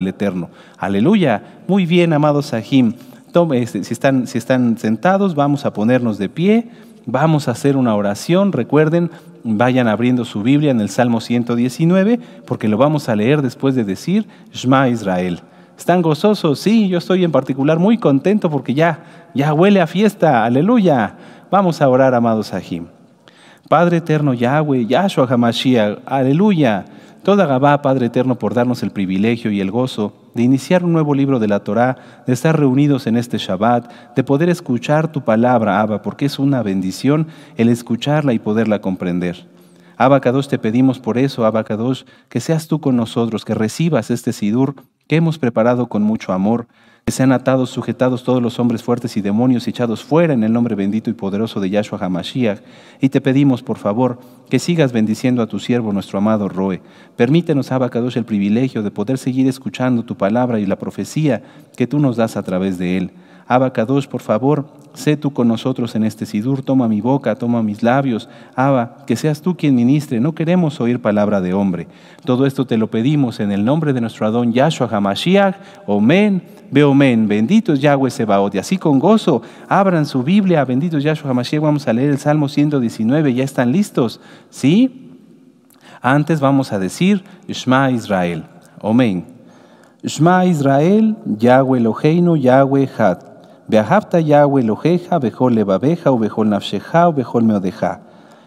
el Eterno. Aleluya. Muy bien, amados Sahim. Este, si están, si están sentados, vamos a ponernos de pie. Vamos a hacer una oración. Recuerden, vayan abriendo su Biblia en el Salmo 119, porque lo vamos a leer después de decir Shema Israel. ¿Están gozosos? Sí, yo estoy en particular muy contento porque ya, ya huele a fiesta. Aleluya. Vamos a orar, amados Sahim. Padre eterno Yahweh, Yahshua Hamashiach. Aleluya. Toda Gabá, Padre Eterno, por darnos el privilegio y el gozo de iniciar un nuevo libro de la Torá, de estar reunidos en este Shabbat, de poder escuchar tu palabra, Abba, porque es una bendición el escucharla y poderla comprender. Kadosh, te pedimos por eso, Kadosh, que seas tú con nosotros, que recibas este sidur que hemos preparado con mucho amor, que sean atados, sujetados todos los hombres fuertes y demonios echados fuera en el nombre bendito y poderoso de Yahshua Hamashiach. Y te pedimos, por favor, que sigas bendiciendo a tu siervo, nuestro amado Roe. Permítenos, Abacados, el privilegio de poder seguir escuchando tu palabra y la profecía que tú nos das a través de él. Abacados, por favor, sé tú con nosotros en este sidur, toma mi boca, toma mis labios, Abba, que seas tú quien ministre, no queremos oír palabra de hombre. Todo esto te lo pedimos en el nombre de nuestro Adón Yahshua Hamashiach. Amén Beomen, bendito es Yahweh Sebaot. Y así con gozo, abran su Biblia, bendito Yahshua Hamashiach. Vamos a leer el Salmo 119, ¿ya están listos? ¿Sí? Antes vamos a decir Shema Israel. Amén. Shema Israel, Yahweh Eloheinu, Yahweh Had. Beahavta Yahweh Eloheja, Bejol Levabeja, Ubejol Nafsheja, Ubejol Meodeja.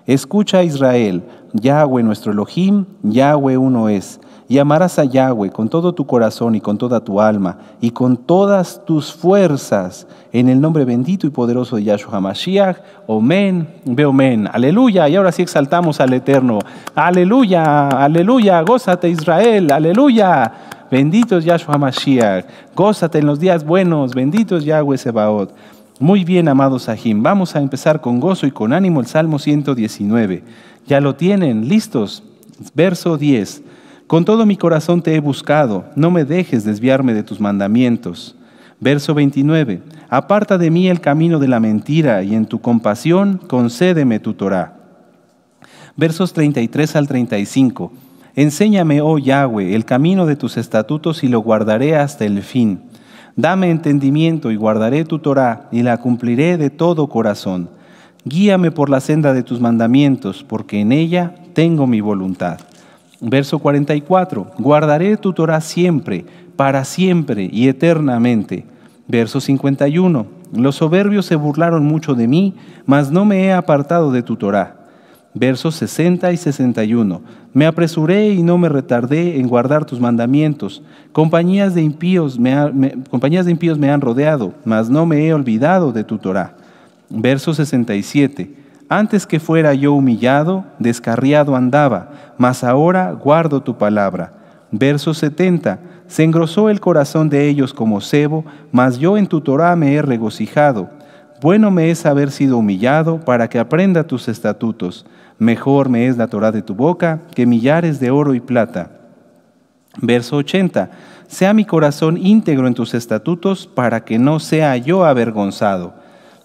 Escucha Israel, Yahweh nuestro Elohim, Yahweh uno es y amarás a Yahweh con todo tu corazón y con toda tu alma y con todas tus fuerzas en el nombre bendito y poderoso de Yahshua Mashiach. Omen, ve omen. Aleluya. Y ahora sí exaltamos al Eterno. Aleluya, aleluya. Gózate Israel, aleluya. Bendito es Yahshua Mashiach. Gózate en los días buenos. Bendito es Yahweh Sebaot. Muy bien, amados Sahim. Vamos a empezar con gozo y con ánimo el Salmo 119. Ya lo tienen, listos. Verso 10. Con todo mi corazón te he buscado, no me dejes desviarme de tus mandamientos. Verso 29. Aparta de mí el camino de la mentira y en tu compasión concédeme tu Torah. Versos 33 al 35. Enséñame, oh Yahweh, el camino de tus estatutos y lo guardaré hasta el fin. Dame entendimiento y guardaré tu Torah y la cumpliré de todo corazón. Guíame por la senda de tus mandamientos, porque en ella tengo mi voluntad. Verso 44, guardaré tu Torah siempre, para siempre y eternamente. Verso 51, los soberbios se burlaron mucho de mí, mas no me he apartado de tu Torah. Versos 60 y 61, me apresuré y no me retardé en guardar tus mandamientos. Compañías de impíos me, han rodeado, mas no me he olvidado de tu Torah. Verso 67, antes que fuera yo humillado, descarriado andaba, mas ahora guardo tu palabra. Verso 70. Se engrosó el corazón de ellos como cebo, mas yo en tu Torá me he regocijado. Bueno me es haber sido humillado para que aprenda tus estatutos. Mejor me es la Torá de tu boca que millares de oro y plata. Verso 80. Sea mi corazón íntegro en tus estatutos para que no sea yo avergonzado.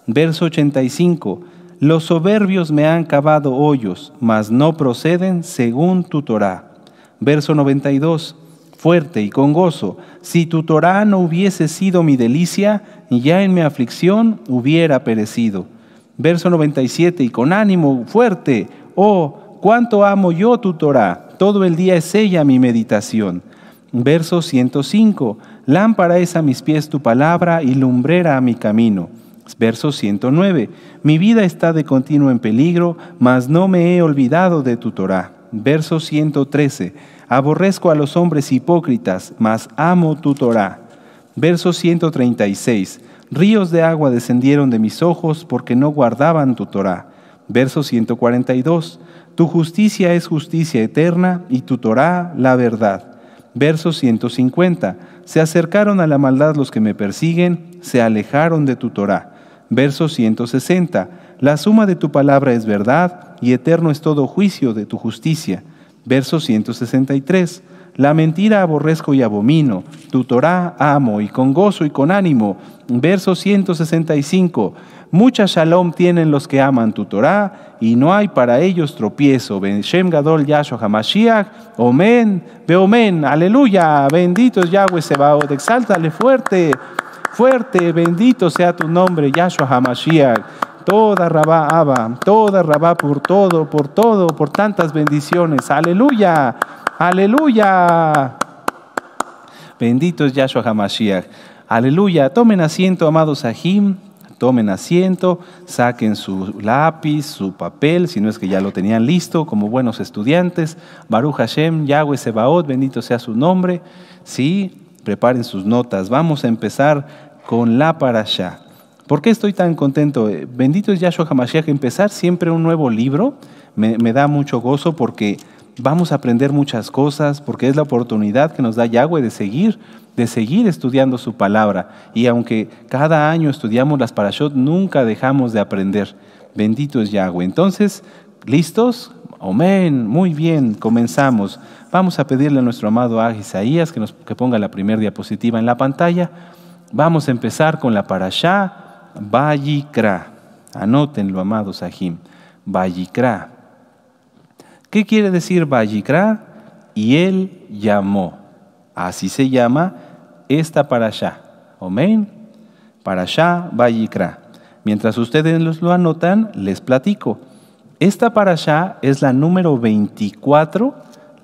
Verso 85 los soberbios me han cavado hoyos, mas no proceden según tu Torah. Verso 92. Fuerte y con gozo, si tu Torah no hubiese sido mi delicia, ya en mi aflicción hubiera perecido. Verso 97. Y con ánimo fuerte, oh, cuánto amo yo tu Torah, todo el día es ella mi meditación. Verso 105. Lámpara es a mis pies tu palabra y lumbrera a mi camino. Verso 109. Mi vida está de continuo en peligro, mas no me he olvidado de tu Torah. Verso 113. Aborrezco a los hombres hipócritas, mas amo tu Torah. Verso 136. Ríos de agua descendieron de mis ojos porque no guardaban tu Torah. Verso 142. Tu justicia es justicia eterna y tu Torah la verdad. Verso 150. Se acercaron a la maldad los que me persiguen, se alejaron de tu Torah verso 160. La suma de tu palabra es verdad y eterno es todo juicio de tu justicia. Verso 163. La mentira aborrezco y abomino, tu Torah amo y con gozo y con ánimo. Verso 165. Mucha shalom tienen los que aman tu Torah y no hay para ellos tropiezo. Ben Shem Gadol Yahshua Hamashiach, Omen, Beomen, Aleluya, bendito es Yahweh Sebaot, exáltale fuerte fuerte, bendito sea tu nombre, Yahshua HaMashiach. Toda Rabá Abba, toda Rabá por todo, por todo, por tantas bendiciones. Aleluya, aleluya. Bendito es Yahshua HaMashiach. Aleluya. Tomen asiento, amados Ajim. Tomen asiento, saquen su lápiz, su papel, si no es que ya lo tenían listo, como buenos estudiantes. Baruch Hashem, Yahweh Sebaot, bendito sea su nombre. Sí, preparen sus notas. Vamos a empezar con la para allá. ¿Por qué estoy tan contento? Eh, bendito es Yahshua Hamashiach. Empezar siempre un nuevo libro me, da mucho gozo porque vamos a aprender muchas cosas, porque es la oportunidad que nos da Yahweh de seguir, de seguir estudiando su palabra. Y aunque cada año estudiamos las parashot, nunca dejamos de aprender. Bendito es Yahweh. Entonces, ¿listos? Amén, muy bien, comenzamos. Vamos a pedirle a nuestro amado Isaías que, nos, que ponga la primera diapositiva en la pantalla. Vamos a empezar con la parashá Vayikra. Anótenlo, amados Sahim. Vayikra. ¿Qué quiere decir Vayikra? Y él llamó. Así se llama esta parashá. Amén. Parashá Vallicra. Mientras ustedes lo anotan, les platico. Esta parashá es la número 24,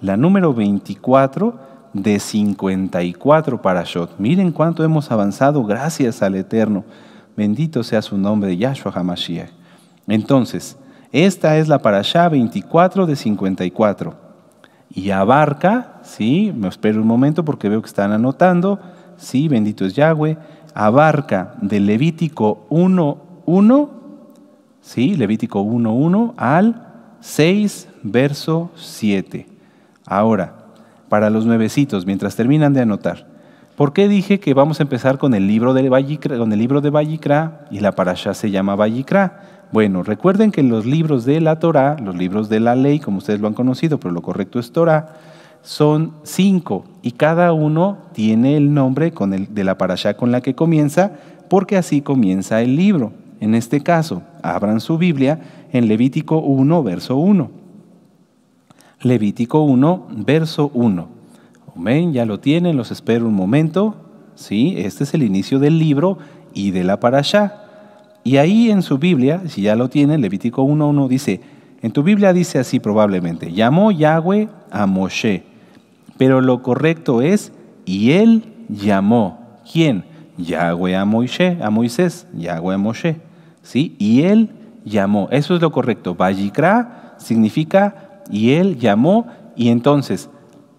la número 24 de 54 parashot. Miren cuánto hemos avanzado gracias al Eterno. Bendito sea su nombre, Yahshua HaMashiach. Entonces, esta es la parashá 24 de 54 y abarca, sí, me espero un momento porque veo que están anotando, sí, bendito es Yahweh, abarca de Levítico 1.1, sí, Levítico 1.1 al 6, verso 7. Ahora, para los nuevecitos, mientras terminan de anotar. ¿Por qué dije que vamos a empezar con el libro de Vallicra, con el libro de y la parasha se llama Vallicra? Bueno, recuerden que los libros de la Torá, los libros de la ley, como ustedes lo han conocido, pero lo correcto es Torá, son cinco y cada uno tiene el nombre con el, de la parasha con la que comienza, porque así comienza el libro. En este caso, abran su Biblia en Levítico 1, verso 1. Levítico 1, verso 1. Amén, ya lo tienen, los espero un momento. Sí, este es el inicio del libro y de la allá Y ahí en su Biblia, si ya lo tienen, Levítico 1 dice, en tu Biblia dice así probablemente, llamó Yahweh a Moshe, pero lo correcto es, y él llamó. ¿Quién? Yahweh a Moisés, a Moisés, Yahweh a Moshe. ¿Sí? Y él llamó. Eso es lo correcto. Vayikra significa y él llamó y entonces,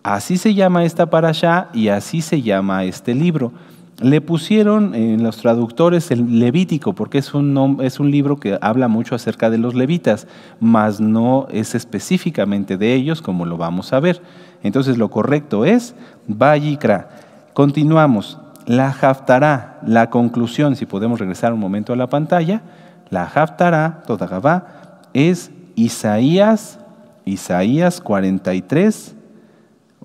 así se llama esta para allá y así se llama este libro. Le pusieron en los traductores el Levítico, porque es un, es un libro que habla mucho acerca de los levitas, mas no es específicamente de ellos, como lo vamos a ver. Entonces lo correcto es kra Continuamos. La Haftará, la conclusión, si podemos regresar un momento a la pantalla, la Haftará, Todagabá, es Isaías Isaías 43,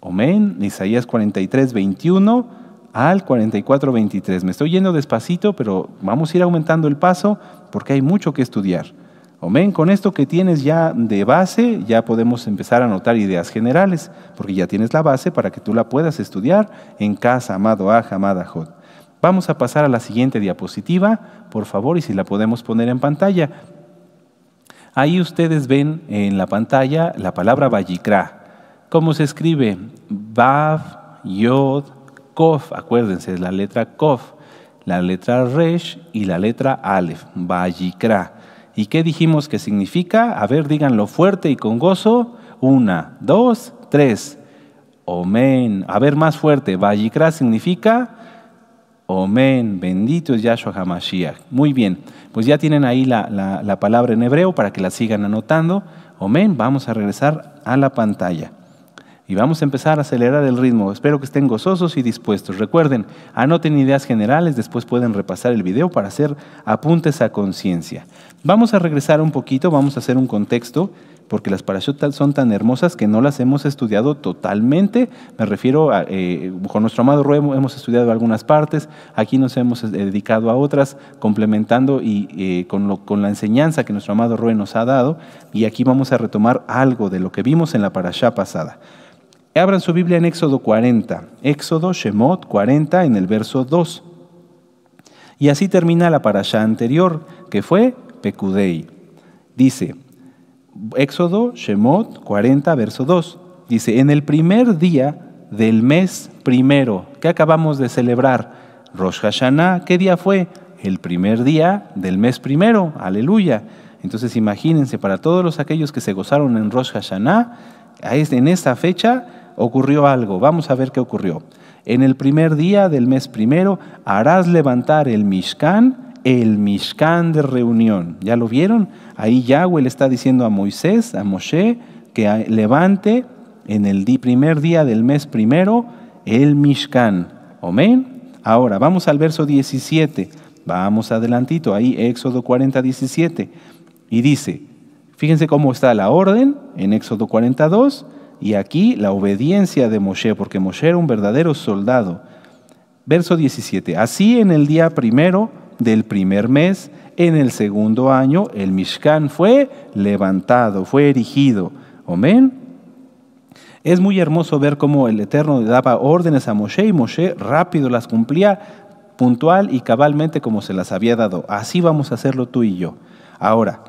amén, Isaías 43, 21 al 44, 23. Me estoy yendo despacito, pero vamos a ir aumentando el paso porque hay mucho que estudiar. Amén, con esto que tienes ya de base, ya podemos empezar a anotar ideas generales, porque ya tienes la base para que tú la puedas estudiar en casa, amado aja, amada Jod. Vamos a pasar a la siguiente diapositiva, por favor, y si la podemos poner en pantalla. Ahí ustedes ven en la pantalla la palabra Vallicra. ¿Cómo se escribe? Bav, Yod, Kof. Acuérdense, la letra Kof, la letra Resh y la letra Aleph. Vallicra. ¿Y qué dijimos que significa? A ver, díganlo fuerte y con gozo. Una, dos, tres. Omen. A ver, más fuerte. Vallicra significa Amén, bendito es Yahshua HaMashiach. Muy bien, pues ya tienen ahí la, palabra en hebreo para que la sigan anotando. Amén, vamos a regresar a la pantalla. Y vamos a empezar a acelerar el ritmo. Espero que estén gozosos y dispuestos. Recuerden, anoten ideas generales, después pueden repasar el video para hacer apuntes a conciencia. Vamos a regresar un poquito, vamos a hacer un contexto porque las parashot son tan hermosas que no las hemos estudiado totalmente. Me refiero a, eh, con nuestro amado Roe hemos estudiado algunas partes, aquí nos hemos eh, dedicado a otras, complementando y eh, con, la enseñanza que nuestro amado Rue nos ha dado, y aquí vamos a retomar algo de lo que vimos en la parashá pasada. Abran su Biblia en Éxodo 40, Éxodo Shemot 40 en el verso 2. Y así termina la parashá anterior, que fue Pecudei. Dice, Éxodo, Shemot 40, verso 2. Dice, en el primer día del mes primero, que acabamos de celebrar, Rosh Hashanah, ¿qué día fue? El primer día del mes primero, aleluya. Entonces imagínense, para todos los aquellos que se gozaron en Rosh Hashanah, este, en esta fecha ocurrió algo. Vamos a ver qué ocurrió. En el primer día del mes primero harás levantar el Mishkan, el Mishkan de reunión. ¿Ya lo vieron? Ahí Yahweh le está diciendo a Moisés, a Moshe, que levante en el primer día del mes primero el Mishkan. Amén. Ahora, vamos al verso 17. Vamos adelantito, ahí Éxodo 40, 17. Y dice, fíjense cómo está la orden en Éxodo 42 y aquí la obediencia de Moshe, porque Moshe era un verdadero soldado. Verso 17, así en el día primero del primer mes, en el segundo año el Mishkan fue levantado, fue erigido. Amén. Es muy hermoso ver cómo el Eterno daba órdenes a Moshe y Moshe rápido las cumplía puntual y cabalmente como se las había dado. Así vamos a hacerlo tú y yo. Ahora,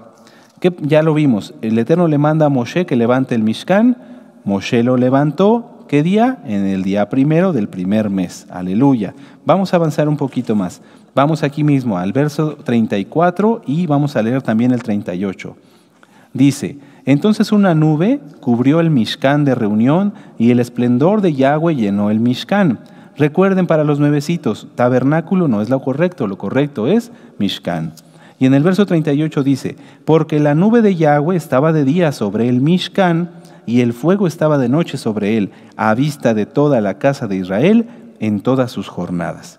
que ya lo vimos, el Eterno le manda a Moshe que levante el Mishkan, Moshe lo levantó, ¿qué día? En el día primero del primer mes. Aleluya. Vamos a avanzar un poquito más. Vamos aquí mismo al verso 34 y vamos a leer también el 38. Dice, entonces una nube cubrió el Mishkan de reunión y el esplendor de Yahweh llenó el Mishkan. Recuerden para los nuevecitos, tabernáculo no es lo correcto, lo correcto es Mishkan. Y en el verso 38 dice, porque la nube de Yahweh estaba de día sobre el Mishkan y el fuego estaba de noche sobre él, a vista de toda la casa de Israel en todas sus jornadas.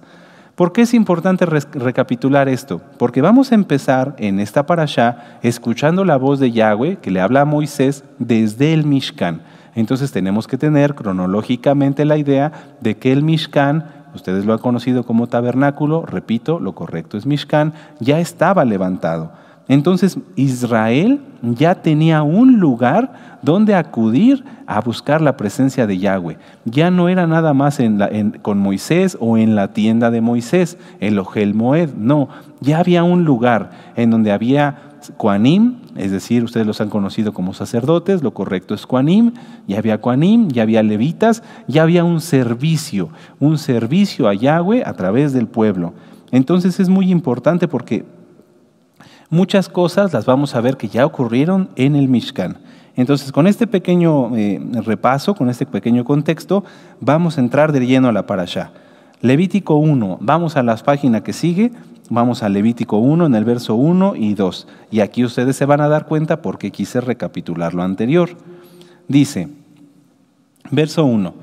¿Por qué es importante recapitular esto? Porque vamos a empezar en esta parasha escuchando la voz de Yahweh que le habla a Moisés desde el Mishkan. Entonces tenemos que tener cronológicamente la idea de que el Mishkan, ustedes lo han conocido como tabernáculo, repito, lo correcto es Mishkan, ya estaba levantado. Entonces Israel ya tenía un lugar donde acudir a buscar la presencia de Yahweh. Ya no era nada más con Moisés o en la tienda de Moisés, el Ojel Moed, no, ya había un lugar en donde había Koanim, es decir, ustedes los han conocido como sacerdotes, lo correcto es Koanim, ya había Kuanim, ya había levitas, ya había un servicio, un servicio a Yahweh a través del pueblo. Entonces es muy importante porque Muchas cosas las vamos a ver que ya ocurrieron en el Mishkan. Entonces, con este pequeño eh, repaso, con este pequeño contexto, vamos a entrar de lleno a la allá. Levítico 1, vamos a las páginas que sigue, vamos a Levítico 1 en el verso 1 y 2. Y aquí ustedes se van a dar cuenta porque quise recapitular lo anterior. Dice, verso 1,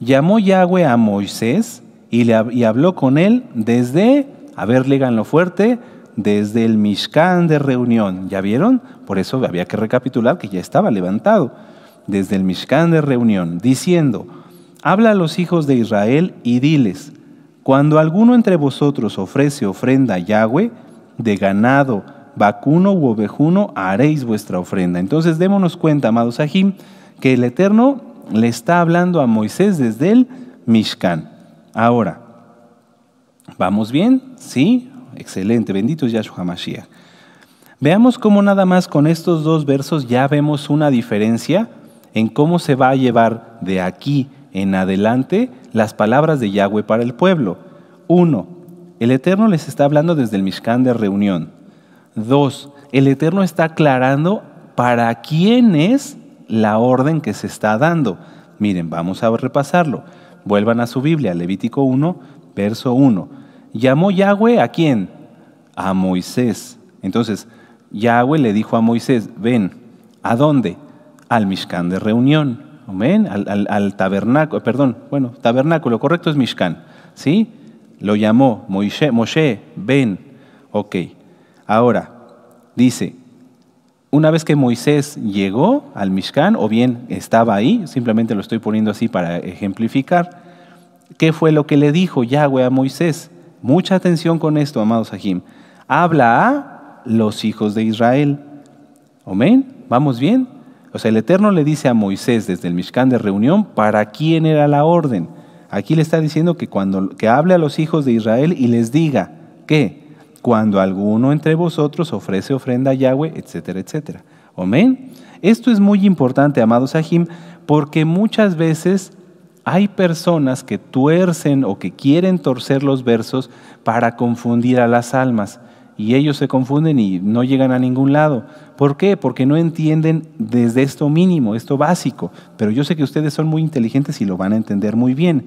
llamó Yahweh a Moisés y, y habló con él desde, a ver, léganlo fuerte, desde el Mishkan de reunión. ¿Ya vieron? Por eso había que recapitular que ya estaba levantado desde el Mishkan de reunión, diciendo, habla a los hijos de Israel y diles, cuando alguno entre vosotros ofrece ofrenda a Yahweh, de ganado, vacuno u ovejuno, haréis vuestra ofrenda. Entonces démonos cuenta, amados Ajim, que el Eterno le está hablando a Moisés desde el Mishkan. Ahora, ¿vamos bien? Sí, Excelente, bendito es Yahshua Mashiach. Veamos cómo nada más con estos dos versos ya vemos una diferencia en cómo se va a llevar de aquí en adelante las palabras de Yahweh para el pueblo. Uno, el Eterno les está hablando desde el Mishkan de reunión. Dos, el Eterno está aclarando para quién es la orden que se está dando. Miren, vamos a repasarlo. Vuelvan a su Biblia, Levítico 1, verso 1. Llamó Yahweh a quién? A Moisés. Entonces, Yahweh le dijo a Moisés, ven, ¿a dónde? Al Mishkan de reunión. Amén, al, tabernáculo, perdón, bueno, tabernáculo, correcto es Mishkan, ¿sí? Lo llamó Moisés, Moshe, ven, ok. Ahora, dice, una vez que Moisés llegó al Mishkan, o bien estaba ahí, simplemente lo estoy poniendo así para ejemplificar, ¿qué fue lo que le dijo Yahweh a Moisés? Mucha atención con esto, amados Ajim. Habla a los hijos de Israel. Amén. ¿Vamos bien? O sea, el Eterno le dice a Moisés desde el Mishkan de reunión para quién era la orden. Aquí le está diciendo que cuando que hable a los hijos de Israel y les diga que cuando alguno entre vosotros ofrece ofrenda a Yahweh, etcétera, etcétera. Amén. Esto es muy importante, amados Ajim, porque muchas veces hay personas que tuercen o que quieren torcer los versos para confundir a las almas. Y ellos se confunden y no llegan a ningún lado. ¿Por qué? Porque no entienden desde esto mínimo, esto básico. Pero yo sé que ustedes son muy inteligentes y lo van a entender muy bien.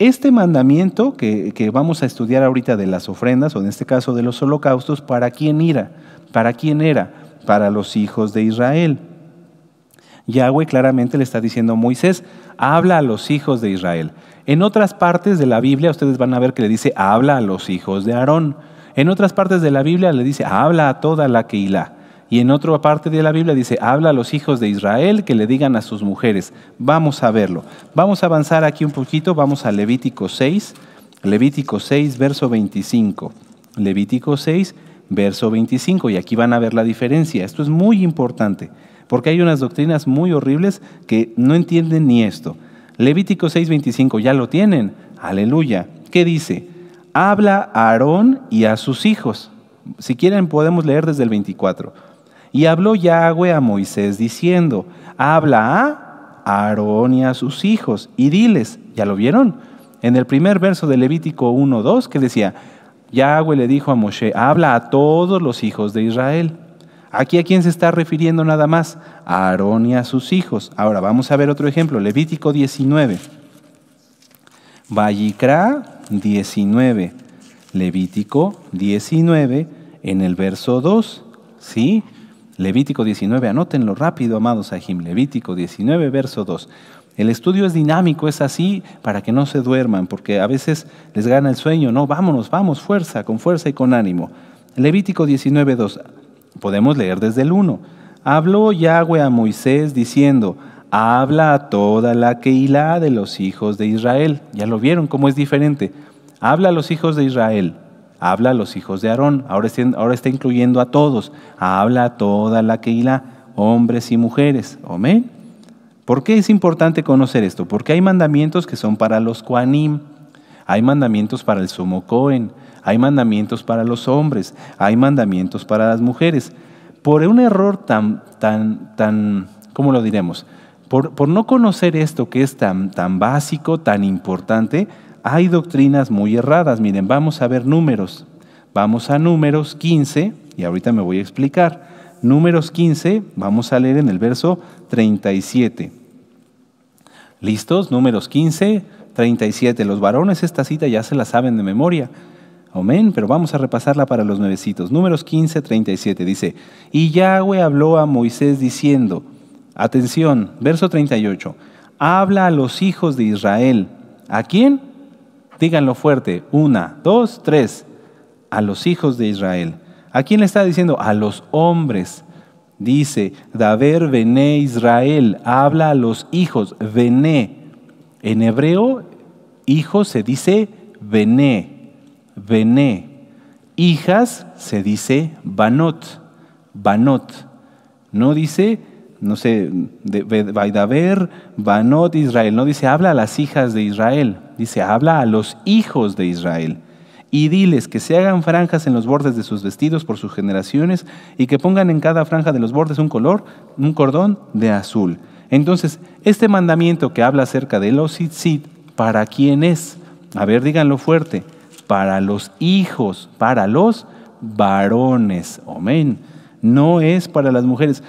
Este mandamiento que, vamos a estudiar ahorita de las ofrendas, o en este caso de los holocaustos, ¿para quién era? ¿Para quién era? Para los hijos de Israel. Yahweh claramente le está diciendo a Moisés, habla a los hijos de Israel. En otras partes de la Biblia ustedes van a ver que le dice, habla a los hijos de Aarón. En otras partes de la Biblia le dice, habla a toda la Keilah. Y en otra parte de la Biblia dice, habla a los hijos de Israel que le digan a sus mujeres. Vamos a verlo. Vamos a avanzar aquí un poquito, vamos a Levítico 6, Levítico 6, verso 25. Levítico 6, verso 25. Y aquí van a ver la diferencia. Esto es muy importante porque hay unas doctrinas muy horribles que no entienden ni esto. Levítico 6:25, ya lo tienen, aleluya. ¿Qué dice? Habla a Aarón y a sus hijos. Si quieren podemos leer desde el 24. Y habló Yahweh a Moisés diciendo, habla a Aarón y a sus hijos y diles, ¿ya lo vieron? En el primer verso de Levítico 1.2 que decía, Yahweh le dijo a Moshe, habla a todos los hijos de Israel. Aquí a quién se está refiriendo nada más? A Aarón y a sus hijos. Ahora vamos a ver otro ejemplo, Levítico 19. Vallicra 19. Levítico 19 en el verso 2. ¿Sí? Levítico 19, anótenlo rápido, amados Ajim. Levítico 19, verso 2. El estudio es dinámico, es así, para que no se duerman, porque a veces les gana el sueño. No, vámonos, vamos, fuerza, con fuerza y con ánimo. Levítico 19, 2. Podemos leer desde el 1. Habló Yahweh a Moisés diciendo, habla a toda la Keilah de los hijos de Israel. Ya lo vieron cómo es diferente. Habla a los hijos de Israel, habla a los hijos de Aarón. Ahora, está, incluyendo a todos. Habla a toda la Keilah, hombres y mujeres. Amén. ¿Por qué es importante conocer esto? Porque hay mandamientos que son para los Koanim, hay mandamientos para el sumo Cohen, hay mandamientos para los hombres, hay mandamientos para las mujeres. Por un error tan, tan, tan, ¿cómo lo diremos? Por, no conocer esto que es tan, tan básico, tan importante, hay doctrinas muy erradas. Miren, vamos a ver números. Vamos a números 15, y ahorita me voy a explicar. Números 15, vamos a leer en el verso 37. ¿Listos? Números 15, 37. Los varones esta cita ya se la saben de memoria. Amén, pero vamos a repasarla para los nuevecitos. Números 15, 37 dice, y Yahweh habló a Moisés diciendo, atención, verso 38, habla a los hijos de Israel. ¿A quién? Díganlo fuerte, una, dos, tres, a los hijos de Israel. ¿A quién le está diciendo? A los hombres. Dice, Daver vené Israel, habla a los hijos, vené. En hebreo, hijo se dice vené. Vene, Hijas se dice Banot, Banot. No dice, no sé, Baidaber, Banot Israel. No dice, habla a las hijas de Israel. Dice, habla a los hijos de Israel. Y diles que se hagan franjas en los bordes de sus vestidos por sus generaciones y que pongan en cada franja de los bordes un color, un cordón de azul. Entonces, este mandamiento que habla acerca de los tzitzit, ¿para quién es? A ver, díganlo fuerte para los hijos, para los varones. Amén. No es para las mujeres.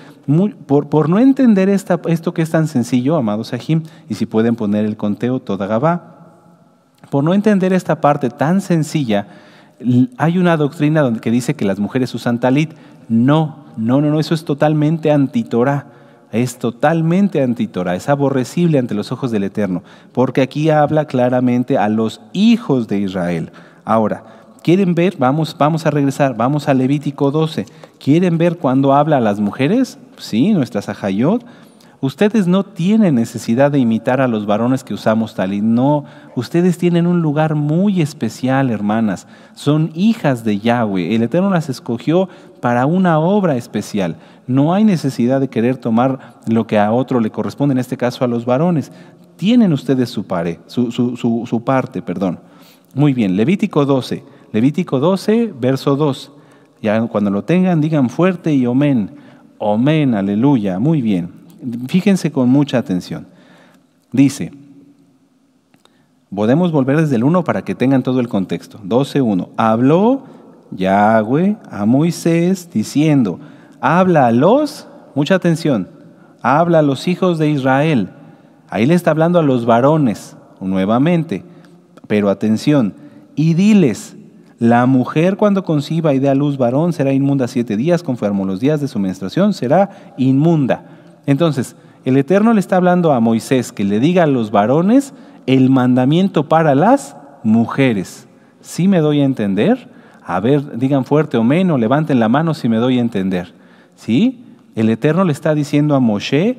por, por, no entender esta, esto que es tan sencillo, amados Ajim, y si pueden poner el conteo, toda Gabá, por no entender esta parte tan sencilla, hay una doctrina donde que dice que las mujeres usan talit. No, no, no, no, eso es totalmente antitorá es totalmente antitora, es aborrecible ante los ojos del Eterno, porque aquí habla claramente a los hijos de Israel. Ahora, ¿quieren ver? Vamos, vamos a regresar, vamos a Levítico 12. ¿Quieren ver cuando habla a las mujeres? Sí, nuestra Zahayot Ustedes no tienen necesidad de imitar a los varones que usamos tal y no. Ustedes tienen un lugar muy especial, hermanas. Son hijas de Yahweh. El Eterno las escogió para una obra especial. No hay necesidad de querer tomar lo que a otro le corresponde, en este caso a los varones. Tienen ustedes su, su, parte. Perdón. Muy bien, Levítico 12. Levítico 12, verso 2. cuando lo tengan, digan fuerte y omen. Omen, aleluya. Muy bien. Fíjense con mucha atención. Dice, podemos volver desde el 1 para que tengan todo el contexto. 12.1. Habló Yahweh a Moisés diciendo, habla a los, mucha atención, habla a los hijos de Israel. Ahí le está hablando a los varones, nuevamente, pero atención, y diles, la mujer cuando conciba y dé a luz varón será inmunda siete días, conforme los días de su menstruación, será inmunda. Entonces, el Eterno le está hablando a Moisés que le diga a los varones el mandamiento para las mujeres. ¿Sí me doy a entender? A ver, digan fuerte o menos, levanten la mano si me doy a entender. ¿Sí? El Eterno le está diciendo a Moshe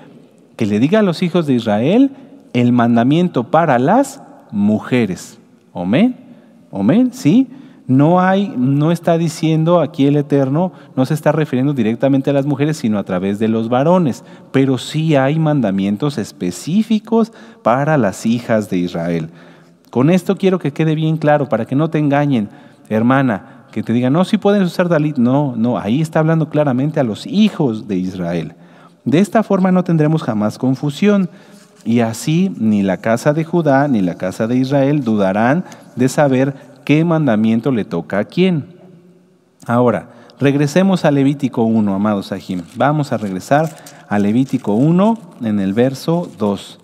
que le diga a los hijos de Israel el mandamiento para las mujeres. Amén. Amén. ¿Sí? No hay, no está diciendo aquí el Eterno, no se está refiriendo directamente a las mujeres, sino a través de los varones, pero sí hay mandamientos específicos para las hijas de Israel. Con esto quiero que quede bien claro, para que no te engañen, hermana, que te digan, no, sí pueden usar Dalit. No, no, ahí está hablando claramente a los hijos de Israel. De esta forma no tendremos jamás confusión. Y así ni la casa de Judá ni la casa de Israel dudarán de saber qué mandamiento le toca a quién. Ahora, regresemos a Levítico 1, amados Ajim. Vamos a regresar a Levítico 1 en el verso 2.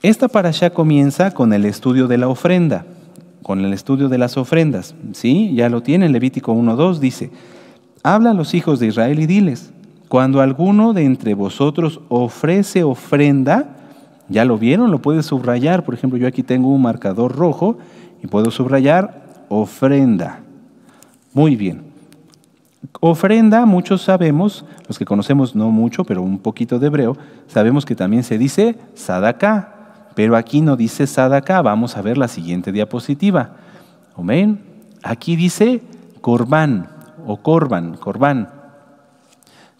Esta parasha comienza con el estudio de la ofrenda, con el estudio de las ofrendas. ¿Sí? Ya lo tienen, Levítico 2 dice, habla a los hijos de Israel y diles, cuando alguno de entre vosotros ofrece ofrenda, ya lo vieron, lo puedes subrayar, por ejemplo, yo aquí tengo un marcador rojo y puedo subrayar ofrenda. Muy bien. Ofrenda, muchos sabemos, los que conocemos no mucho, pero un poquito de hebreo, sabemos que también se dice sadaka, pero aquí no dice sadaka, vamos a ver la siguiente diapositiva. Amén. Aquí dice corbán o corban, corbán.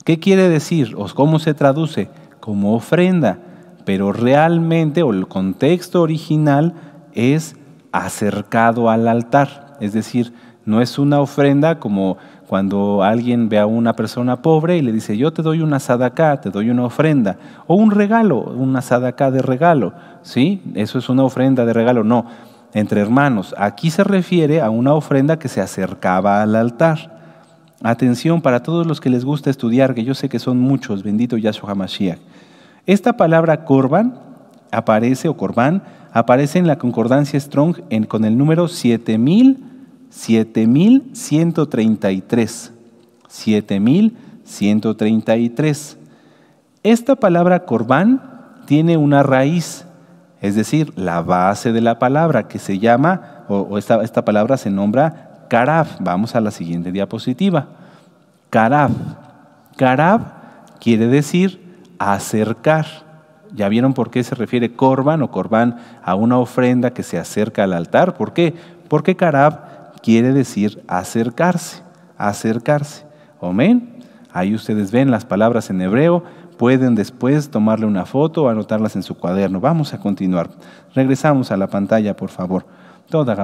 ¿Qué quiere decir o cómo se traduce? Como ofrenda, pero realmente o el contexto original es acercado al altar. Es decir, no es una ofrenda como cuando alguien ve a una persona pobre y le dice, yo te doy una sadaka, te doy una ofrenda, o un regalo, una sadaka de regalo, ¿sí? Eso es una ofrenda de regalo, no, entre hermanos. Aquí se refiere a una ofrenda que se acercaba al altar. Atención para todos los que les gusta estudiar, que yo sé que son muchos, bendito Yahshua Hamashiach. Esta palabra korban aparece, o Corban, aparece en la concordancia Strong con el número 7000, 7133. 7133. Esta palabra Corban tiene una raíz, es decir, la base de la palabra que se llama, o, esta, palabra se nombra Karaf. Vamos a la siguiente diapositiva. Karaf. Karaf quiere decir acercar. Ya vieron por qué se refiere Corban o Corban a una ofrenda que se acerca al altar. ¿Por qué? Porque Carab quiere decir acercarse, acercarse. Amén. Ahí ustedes ven las palabras en hebreo. Pueden después tomarle una foto o anotarlas en su cuaderno. Vamos a continuar. Regresamos a la pantalla, por favor. Toda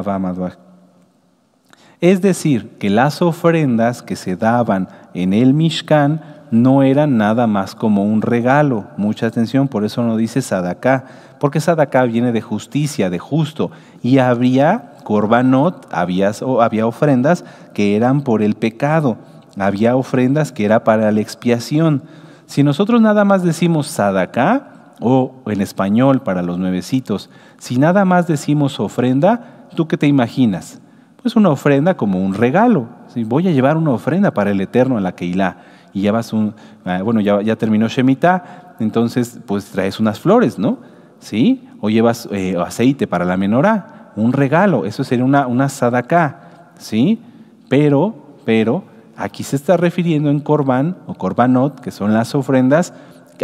Es decir, que las ofrendas que se daban en el Mishkan no era nada más como un regalo. Mucha atención, por eso no dice Sadaká, porque Sadaká viene de justicia, de justo. Y había corbanot, había, había ofrendas que eran por el pecado, había ofrendas que era para la expiación. Si nosotros nada más decimos Sadaká, o en español para los nuevecitos, si nada más decimos ofrenda, ¿tú qué te imaginas? Pues una ofrenda como un regalo. Si voy a llevar una ofrenda para el Eterno a la Keilah y un, ah, bueno, ya, terminó Shemitah, entonces pues traes unas flores, ¿no? ¿Sí? O llevas eh, aceite para la menorá, un regalo, eso sería una, una sadaka, ¿sí? Pero, pero, aquí se está refiriendo en Corban o Corbanot, que son las ofrendas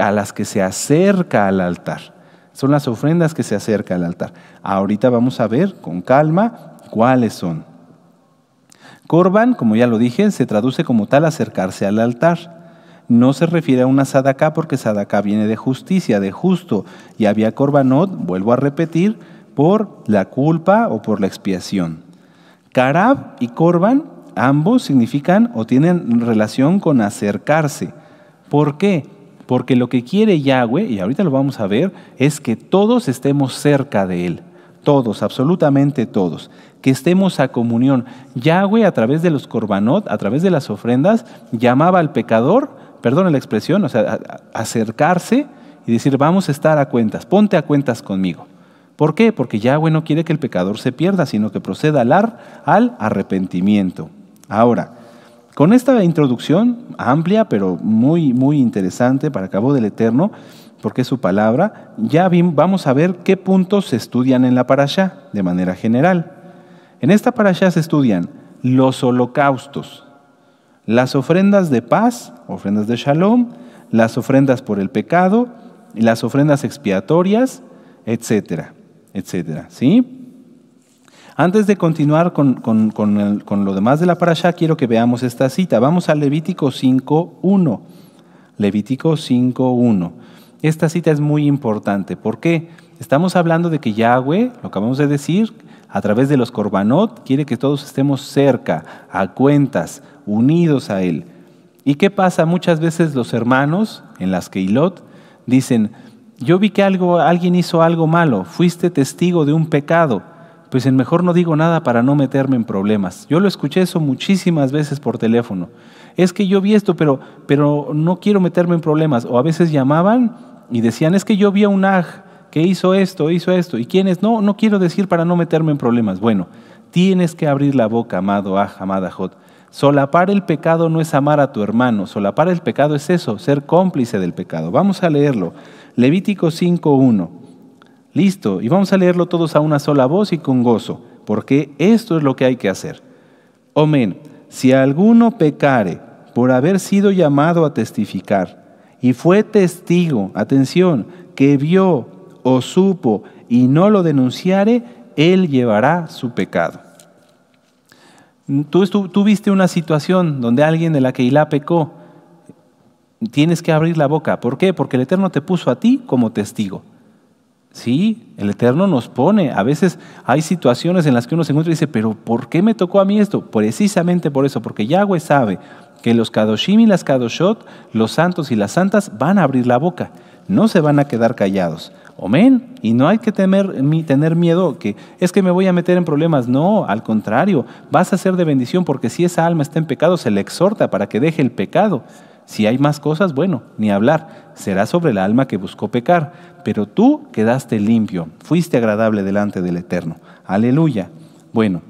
a las que se acerca al altar. Son las ofrendas que se acerca al altar. Ahorita vamos a ver con calma cuáles son. Corban, como ya lo dije, se traduce como tal acercarse al altar. No se refiere a una sadaka porque sadaka viene de justicia, de justo, y había corbanot, vuelvo a repetir, por la culpa o por la expiación. Karab y corban ambos significan o tienen relación con acercarse. ¿Por qué? Porque lo que quiere Yahweh, y ahorita lo vamos a ver, es que todos estemos cerca de Él todos, absolutamente todos, que estemos a comunión. Yahweh a través de los corbanot, a través de las ofrendas, llamaba al pecador, perdón la expresión, o sea, acercarse y decir, vamos a estar a cuentas, ponte a cuentas conmigo. ¿Por qué? Porque Yahweh no quiere que el pecador se pierda, sino que proceda al, ar, al arrepentimiento. Ahora, con esta introducción amplia, pero muy, muy interesante para cabo del Eterno, porque es su palabra, ya vamos a ver qué puntos se estudian en la parasha de manera general. En esta parasha se estudian los holocaustos, las ofrendas de paz, ofrendas de shalom, las ofrendas por el pecado, las ofrendas expiatorias, etcétera, etcétera. ¿sí? Antes de continuar con, con lo demás de la parasha, quiero que veamos esta cita. Vamos a Levítico 5.1. Levítico 5.1. Esta cita es muy importante. ¿Por qué? Estamos hablando de que Yahweh, lo acabamos de decir, a través de los corbanot, quiere que todos estemos cerca, a cuentas, unidos a Él. ¿Y qué pasa? Muchas veces los hermanos en las Ilot, dicen, yo vi que algo, alguien hizo algo malo, fuiste testigo de un pecado, pues mejor no digo nada para no meterme en problemas. Yo lo escuché eso muchísimas veces por teléfono. Es que yo vi esto, pero, pero no quiero meterme en problemas. O a veces llamaban y decían, es que yo vi a un aj que hizo esto, hizo esto, y quiénes, no, no quiero decir para no meterme en problemas. Bueno, tienes que abrir la boca, amado aj, amada Jod. Solapar el pecado no es amar a tu hermano, solapar el pecado es eso, ser cómplice del pecado. Vamos a leerlo. Levítico 5.1. Listo, y vamos a leerlo todos a una sola voz y con gozo, porque esto es lo que hay que hacer. Amén. Si alguno pecare por haber sido llamado a testificar, y fue testigo, atención, que vio o supo y no lo denunciare, él llevará su pecado. Tú, tú, viste una situación donde alguien de la que pecó. Tienes que abrir la boca. ¿Por qué? Porque el Eterno te puso a ti como testigo. Sí, el Eterno nos pone. A veces hay situaciones en las que uno se encuentra y dice, pero ¿por qué me tocó a mí esto? Precisamente por eso, porque Yahweh sabe que los Kadoshim y las Kadoshot, los santos y las santas, van a abrir la boca, no se van a quedar callados. Amén. Y no hay que temer, tener miedo que es que me voy a meter en problemas. No, al contrario, vas a ser de bendición porque si esa alma está en pecado, se le exhorta para que deje el pecado. Si hay más cosas, bueno, ni hablar. Será sobre la alma que buscó pecar. Pero tú quedaste limpio, fuiste agradable delante del Eterno. Aleluya. Bueno.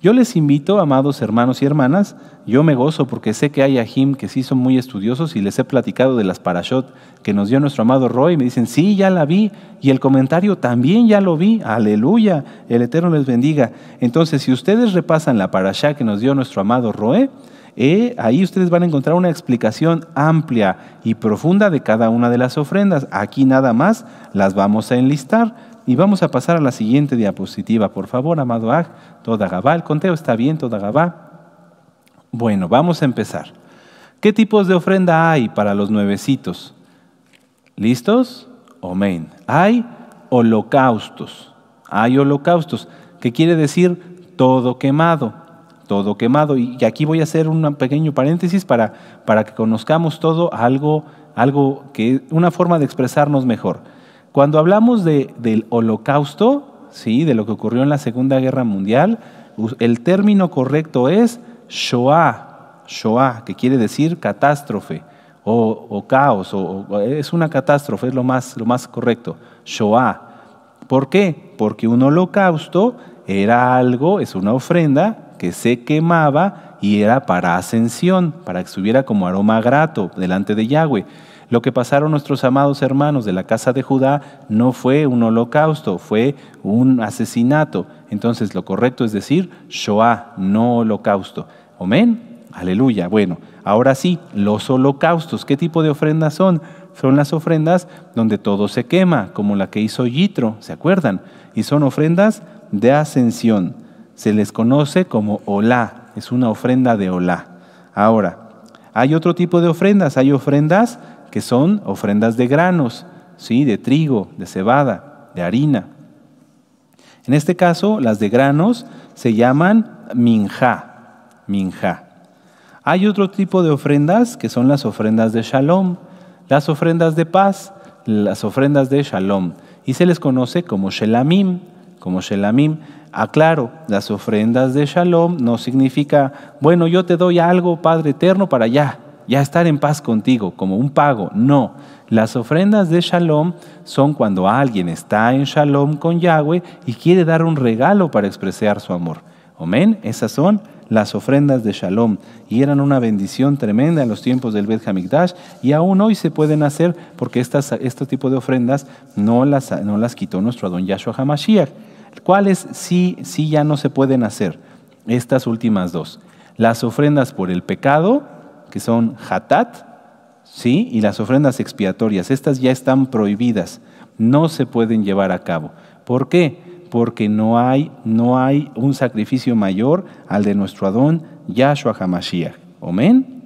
Yo les invito, amados hermanos y hermanas, yo me gozo porque sé que hay ajim que sí son muy estudiosos y les he platicado de las parashot que nos dio nuestro amado Roy. Me dicen, sí, ya la vi. Y el comentario también ya lo vi. Aleluya. El Eterno les bendiga. Entonces, si ustedes repasan la parashá que nos dio nuestro amado Roe, eh, ahí ustedes van a encontrar una explicación amplia y profunda de cada una de las ofrendas. Aquí nada más las vamos a enlistar. Y vamos a pasar a la siguiente diapositiva, por favor, amado Ag, toda Gabá. El conteo está bien, toda Gabá. Bueno, vamos a empezar. ¿Qué tipos de ofrenda hay para los nuevecitos? ¿Listos? Amén. Hay holocaustos. Hay holocaustos, que quiere decir todo quemado. Todo quemado. Y aquí voy a hacer un pequeño paréntesis para, que conozcamos todo algo, algo que, una forma de expresarnos mejor. Cuando hablamos del holocausto, ¿sí? de lo que ocurrió en la Segunda Guerra Mundial, el término correcto es Shoah, Shoah, que quiere decir catástrofe o, caos, es una catástrofe, es lo más, lo más correcto, Shoah. ¿Por qué? Porque un holocausto era algo, es una ofrenda que se quemaba y era para ascensión, para que estuviera como aroma grato delante de Yahweh. Lo que pasaron nuestros amados hermanos de la casa de Judá no fue un holocausto, fue un asesinato. Entonces lo correcto es decir Shoah, no holocausto. Amén. Aleluya. Bueno, ahora sí, los holocaustos. ¿Qué tipo de ofrendas son? Son las ofrendas donde todo se quema, como la que hizo Yitro, ¿se acuerdan? Y son ofrendas de ascensión. Se les conoce como Olá, es una ofrenda de Olá. Ahora, hay otro tipo de ofrendas, hay ofrendas que son ofrendas de granos, ¿sí? de trigo, de cebada, de harina. En este caso, las de granos se llaman minja, minja. Hay otro tipo de ofrendas que son las ofrendas de shalom, las ofrendas de paz, las ofrendas de shalom, y se les conoce como shelamim, como shelamim. Aclaro, ah, las ofrendas de shalom no significa, bueno, yo te doy algo, Padre Eterno, para allá ya estar en paz contigo como un pago. No, las ofrendas de shalom son cuando alguien está en shalom con Yahweh y quiere dar un regalo para expresar su amor. Amén, esas son las ofrendas de shalom y eran una bendición tremenda en los tiempos del Bet Hamikdash y aún hoy se pueden hacer porque este tipo de ofrendas no las, no las quitó nuestro Adon Yahshua HaMashiach. ¿Cuáles sí, sí ya no se pueden hacer? Estas últimas dos. Las ofrendas por el pecado que son hatat, ¿sí? Y las ofrendas expiatorias. Estas ya están prohibidas, no se pueden llevar a cabo. ¿Por qué? Porque no hay, no hay un sacrificio mayor al de nuestro Adón, Yahshua HaMashiach. ¿Amén?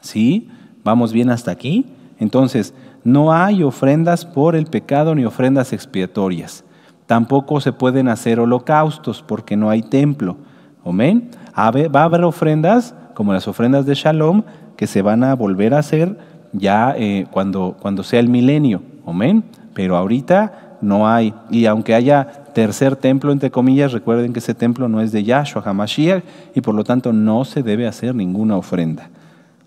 ¿Sí? ¿Vamos bien hasta aquí? Entonces, no hay ofrendas por el pecado ni ofrendas expiatorias. Tampoco se pueden hacer holocaustos porque no hay templo. Amén. Va a haber ofrendas como las ofrendas de Shalom, que se van a volver a hacer ya eh, cuando, cuando sea el milenio. Amén. Pero ahorita no hay. Y aunque haya tercer templo, entre comillas, recuerden que ese templo no es de Yahshua Hamashiach y por lo tanto no se debe hacer ninguna ofrenda.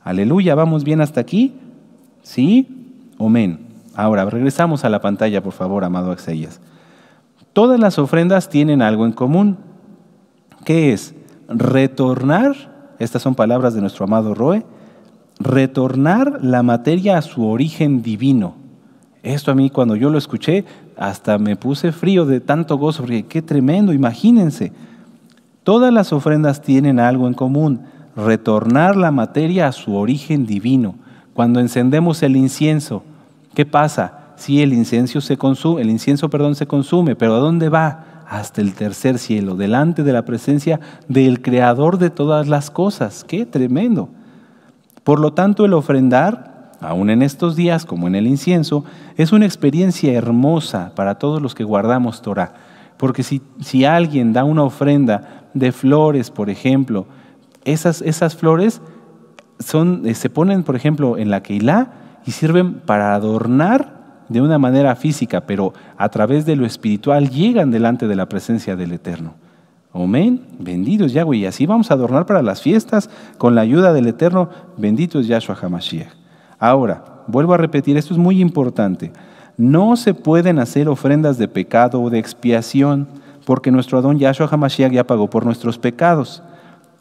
Aleluya, ¿vamos bien hasta aquí? ¿Sí? Amén. Ahora, regresamos a la pantalla, por favor, amado Axellas. Todas las ofrendas tienen algo en común, que es retornar estas son palabras de nuestro amado Roe, retornar la materia a su origen divino. Esto a mí cuando yo lo escuché, hasta me puse frío de tanto gozo, porque qué tremendo, imagínense. Todas las ofrendas tienen algo en común, retornar la materia a su origen divino. Cuando encendemos el incienso, ¿qué pasa? Si el incienso se consume, el incienso, perdón, se consume, pero ¿a dónde va? hasta el tercer cielo, delante de la presencia del Creador de todas las cosas. ¡Qué tremendo! Por lo tanto, el ofrendar, aún en estos días como en el incienso, es una experiencia hermosa para todos los que guardamos Torah. Porque si, si alguien da una ofrenda de flores, por ejemplo, esas, esas flores son, eh, se ponen, por ejemplo, en la Keilah y sirven para adornar de una manera física, pero a través de lo espiritual llegan delante de la presencia del Eterno. Amén. Benditos Yahweh. Y así vamos a adornar para las fiestas con la ayuda del Eterno. Benditos Yahshua Hamashiach. Ahora, vuelvo a repetir, esto es muy importante. No se pueden hacer ofrendas de pecado o de expiación, porque nuestro Adón Yahshua Hamashiach ya pagó por nuestros pecados.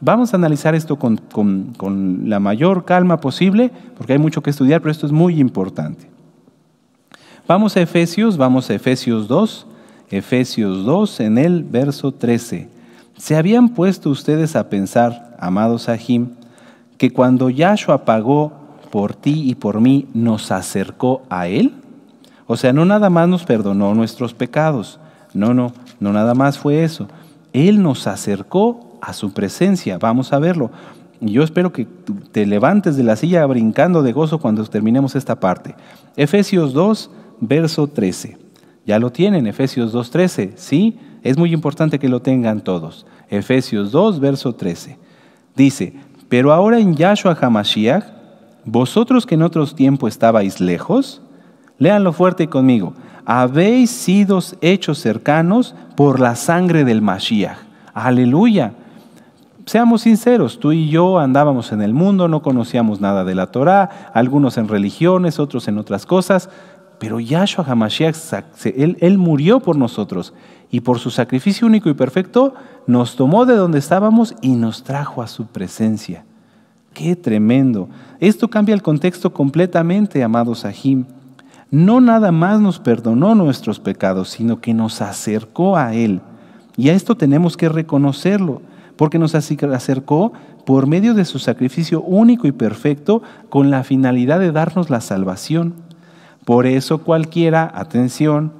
Vamos a analizar esto con, con la mayor calma posible, porque hay mucho que estudiar, pero esto es muy importante. Vamos a Efesios, vamos a Efesios 2, Efesios 2 en el verso 13. ¿Se habían puesto ustedes a pensar, amados Ahim, que cuando Yahshua pagó por ti y por mí, nos acercó a Él? O sea, no nada más nos perdonó nuestros pecados, no, no, no nada más fue eso. Él nos acercó a su presencia, vamos a verlo. Y yo espero que te levantes de la silla brincando de gozo cuando terminemos esta parte. Efesios 2, verso 13. Ya lo tienen, Efesios 13, ¿sí? Es muy importante que lo tengan todos. Efesios 2, verso 13. Dice, pero ahora en Yahshua Hamashiach, vosotros que en otros tiempos estabais lejos, léanlo fuerte conmigo, habéis sido hechos cercanos por la sangre del Mashiach. Aleluya. Seamos sinceros, tú y yo andábamos en el mundo, no conocíamos nada de la Torá, algunos en religiones, otros en otras cosas, pero Yahshua HaMashiach, él, murió por nosotros y por su sacrificio único y perfecto nos tomó de donde estábamos y nos trajo a su presencia. ¡Qué tremendo! Esto cambia el contexto completamente, amados Ajim. No nada más nos perdonó nuestros pecados, sino que nos acercó a Él. Y a esto tenemos que reconocerlo, porque nos acercó por medio de su sacrificio único y perfecto con la finalidad de darnos la salvación. Por eso cualquiera, atención,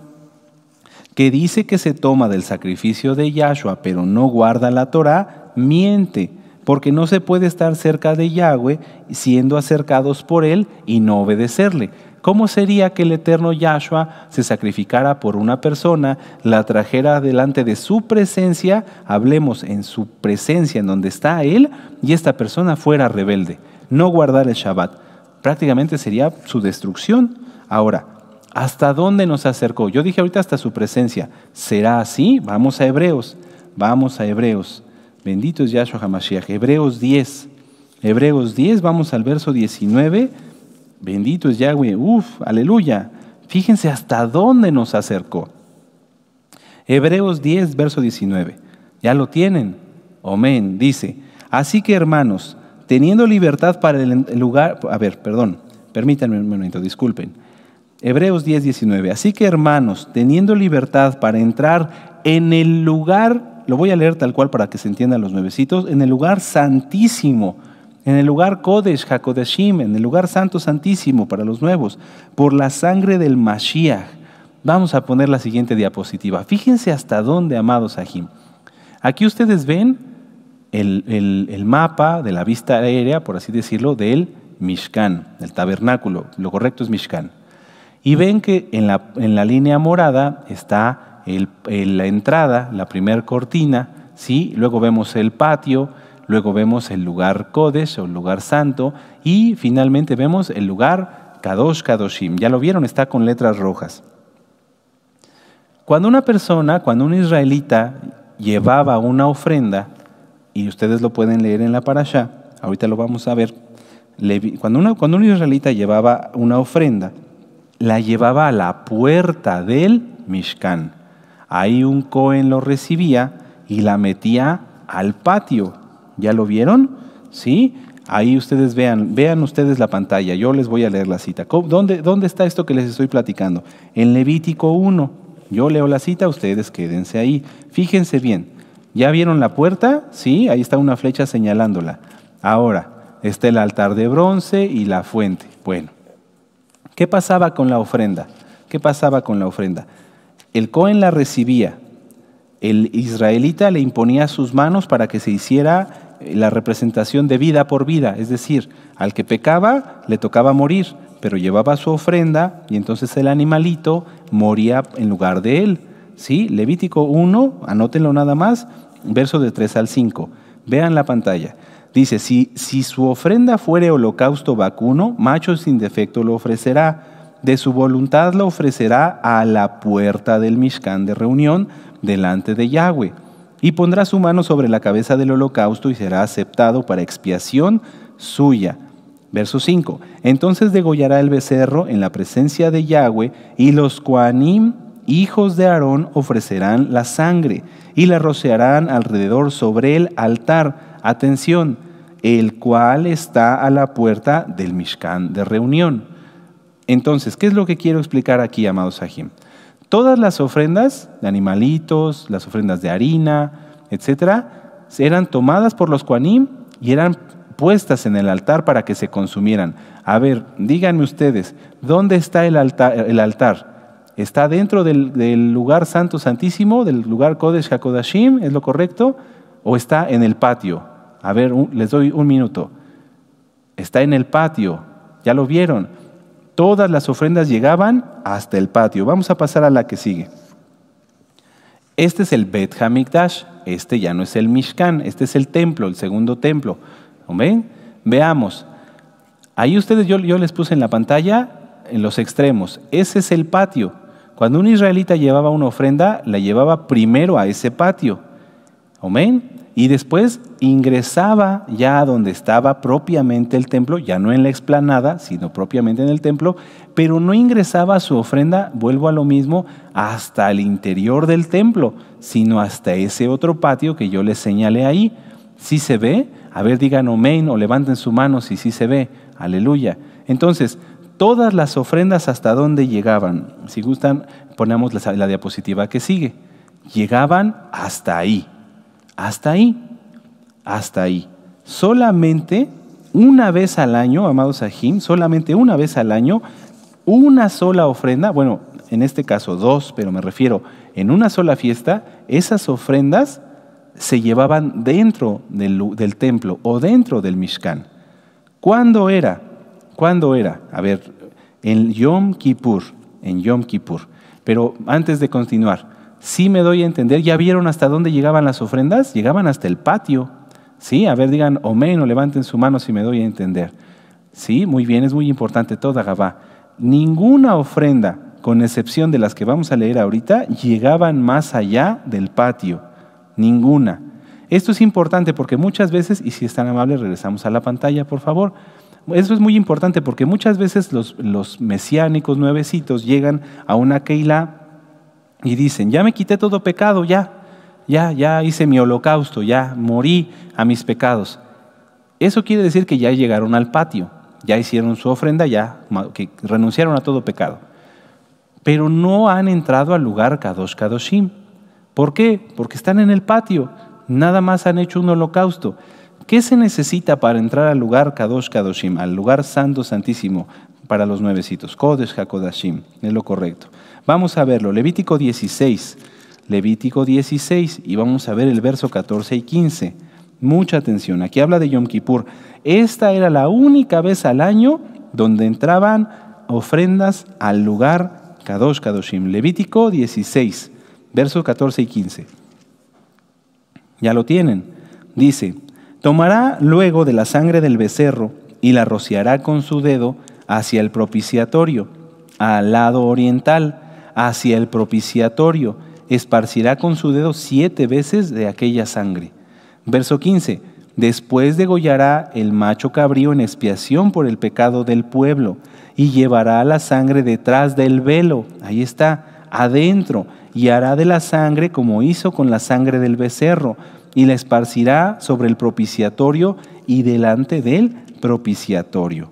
que dice que se toma del sacrificio de Yahshua, pero no guarda la Torá, miente, porque no se puede estar cerca de Yahweh siendo acercados por él y no obedecerle. ¿Cómo sería que el eterno Yahshua se sacrificara por una persona, la trajera delante de su presencia, hablemos en su presencia en donde está él, y esta persona fuera rebelde, no guardar el Shabbat? Prácticamente sería su destrucción. Ahora, ¿hasta dónde nos acercó? Yo dije ahorita hasta su presencia. ¿Será así? Vamos a Hebreos. Vamos a Hebreos. Bendito es Yahshua HaMashiach. Hebreos 10. Hebreos 10, vamos al verso 19. Bendito es Yahweh. Uf, aleluya. Fíjense hasta dónde nos acercó. Hebreos 10, verso 19. Ya lo tienen. Amén. Dice, así que hermanos, teniendo libertad para el lugar... A ver, perdón, permítanme un momento, disculpen. Hebreos 10.19, Así que hermanos, teniendo libertad para entrar en el lugar, lo voy a leer tal cual para que se entiendan los nuevecitos, en el lugar santísimo, en el lugar Kodesh, Hakodeshim, en el lugar santo santísimo para los nuevos, por la sangre del Mashiach. Vamos a poner la siguiente diapositiva. Fíjense hasta dónde, amados Ajim. Aquí ustedes ven el, mapa de la vista aérea, por así decirlo, del Mishkan, el tabernáculo. Lo correcto es Mishkan y ven que en la, línea morada está la entrada, la primer cortina, ¿sí? luego vemos el patio, luego vemos el lugar Kodesh o el lugar santo y finalmente vemos el lugar Kadosh Kadoshim. Ya lo vieron, está con letras rojas. Cuando una persona, cuando un israelita llevaba una ofrenda, y ustedes lo pueden leer en la parasha, ahorita lo vamos a ver, cuando, cuando un israelita llevaba una ofrenda, la llevaba a la puerta del Mishkan. Ahí un Cohen lo recibía y la metía al patio. ¿Ya lo vieron? ¿Sí? Ahí ustedes vean, vean ustedes la pantalla, yo les voy a leer la cita. ¿Dónde, ¿Dónde está esto que les estoy platicando? En Levítico 1. Yo leo la cita, ustedes quédense ahí. Fíjense bien, ¿ya vieron la puerta? Sí, ahí está una flecha señalándola. Ahora, está el altar de bronce y la fuente. Bueno, ¿Qué pasaba con la ofrenda? ¿Qué pasaba con la ofrenda? El Cohen la recibía, el israelita le imponía sus manos para que se hiciera eh, la representación de vida por vida, es decir, al que pecaba le tocaba morir, pero llevaba su ofrenda y entonces el animalito moría en lugar de él. ¿Sí? Levítico 1, anótenlo nada más, verso de 3 al 5. Vean la pantalla. Dice, si, si su ofrenda fuere holocausto vacuno, macho sin defecto lo ofrecerá. De su voluntad lo ofrecerá a la puerta del Mishkan de reunión, delante de Yahweh. Y pondrá su mano sobre la cabeza del holocausto y será aceptado para expiación suya. Verso 5. Entonces degollará el becerro en la presencia de Yahweh y los Koanim, hijos de Aarón, ofrecerán la sangre y la rociarán alrededor sobre el altar. Atención, el cual está a la puerta del Mishkan de reunión. Entonces, ¿qué es lo que quiero explicar aquí, amados Sahim? Todas las ofrendas de animalitos, las ofrendas de harina, etcétera, eran tomadas por los Kuanim y eran puestas en el altar para que se consumieran. A ver, díganme ustedes, ¿dónde está el altar? ¿Está dentro del, del, lugar santo santísimo, del lugar Kodesh HaKodashim, es lo correcto? ¿O está en el patio? A ver, les doy un minuto. Está en el patio, ya lo vieron. Todas las ofrendas llegaban hasta el patio. Vamos a pasar a la que sigue. Este es el Bet Hamikdash, este ya no es el Mishkan, este es el templo, el segundo templo. ¿Ven? Veamos. Ahí ustedes, yo, yo les puse en la pantalla en los extremos. Ese es el patio. Cuando un israelita llevaba una ofrenda, la llevaba primero a ese patio. Amén. Y después ingresaba ya donde estaba propiamente el templo, ya no en la explanada, sino propiamente en el templo, pero no ingresaba su ofrenda, vuelvo a lo mismo, hasta el interior del templo, sino hasta ese otro patio que yo les señalé ahí. Si se ve, a ver, digan amén o levanten su mano si sí se ve. Aleluya. Entonces, todas las ofrendas hasta dónde llegaban. Si gustan, ponemos la, la diapositiva que sigue. Llegaban hasta ahí. Hasta ahí, hasta ahí. Solamente una vez al año, amados Ajim, solamente una vez al año, una sola ofrenda, bueno, en este caso dos, pero me refiero en una sola fiesta, esas ofrendas se llevaban dentro del, del templo o dentro del Mishkan. ¿Cuándo era? ¿Cuándo era? A ver, en Yom Kippur, en Yom Kippur. Pero antes de continuar, sí me doy a entender. ¿Ya vieron hasta dónde llegaban las ofrendas? Llegaban hasta el patio. Sí, a ver, digan o menos, levanten su mano si me doy a entender. Sí, muy bien, es muy importante toda Gabá. Ninguna ofrenda, con excepción de las que vamos a leer ahorita, llegaban más allá del patio. Ninguna. Esto es importante porque muchas veces, y si es tan amable, regresamos a la pantalla, por favor. Eso es muy importante porque muchas veces los, los mesiánicos nuevecitos llegan a una Keilah y dicen, ya me quité todo pecado, ya, ya, ya hice mi holocausto, ya morí a mis pecados. Eso quiere decir que ya llegaron al patio, ya hicieron su ofrenda, ya que renunciaron a todo pecado. Pero no han entrado al lugar Kadosh Kadoshim. ¿Por qué? Porque están en el patio, nada más han hecho un holocausto. ¿Qué se necesita para entrar al lugar Kadosh Kadoshim, al lugar santo santísimo para los nuevecitos? Kodesh Hakodashim, es lo correcto. Vamos a verlo, Levítico 16, Levítico 16, y vamos a ver el verso 14 y 15. Mucha atención, aquí habla de Yom Kippur. Esta era la única vez al año donde entraban ofrendas al lugar Kadosh Kadoshim. Levítico 16, verso 14 y 15. Ya lo tienen. Dice, tomará luego de la sangre del becerro y la rociará con su dedo hacia el propiciatorio, al lado oriental hacia el propiciatorio, esparcirá con su dedo siete veces de aquella sangre. Verso 15. Después degollará el macho cabrío en expiación por el pecado del pueblo y llevará la sangre detrás del velo, ahí está, adentro, y hará de la sangre como hizo con la sangre del becerro, y la esparcirá sobre el propiciatorio y delante del propiciatorio.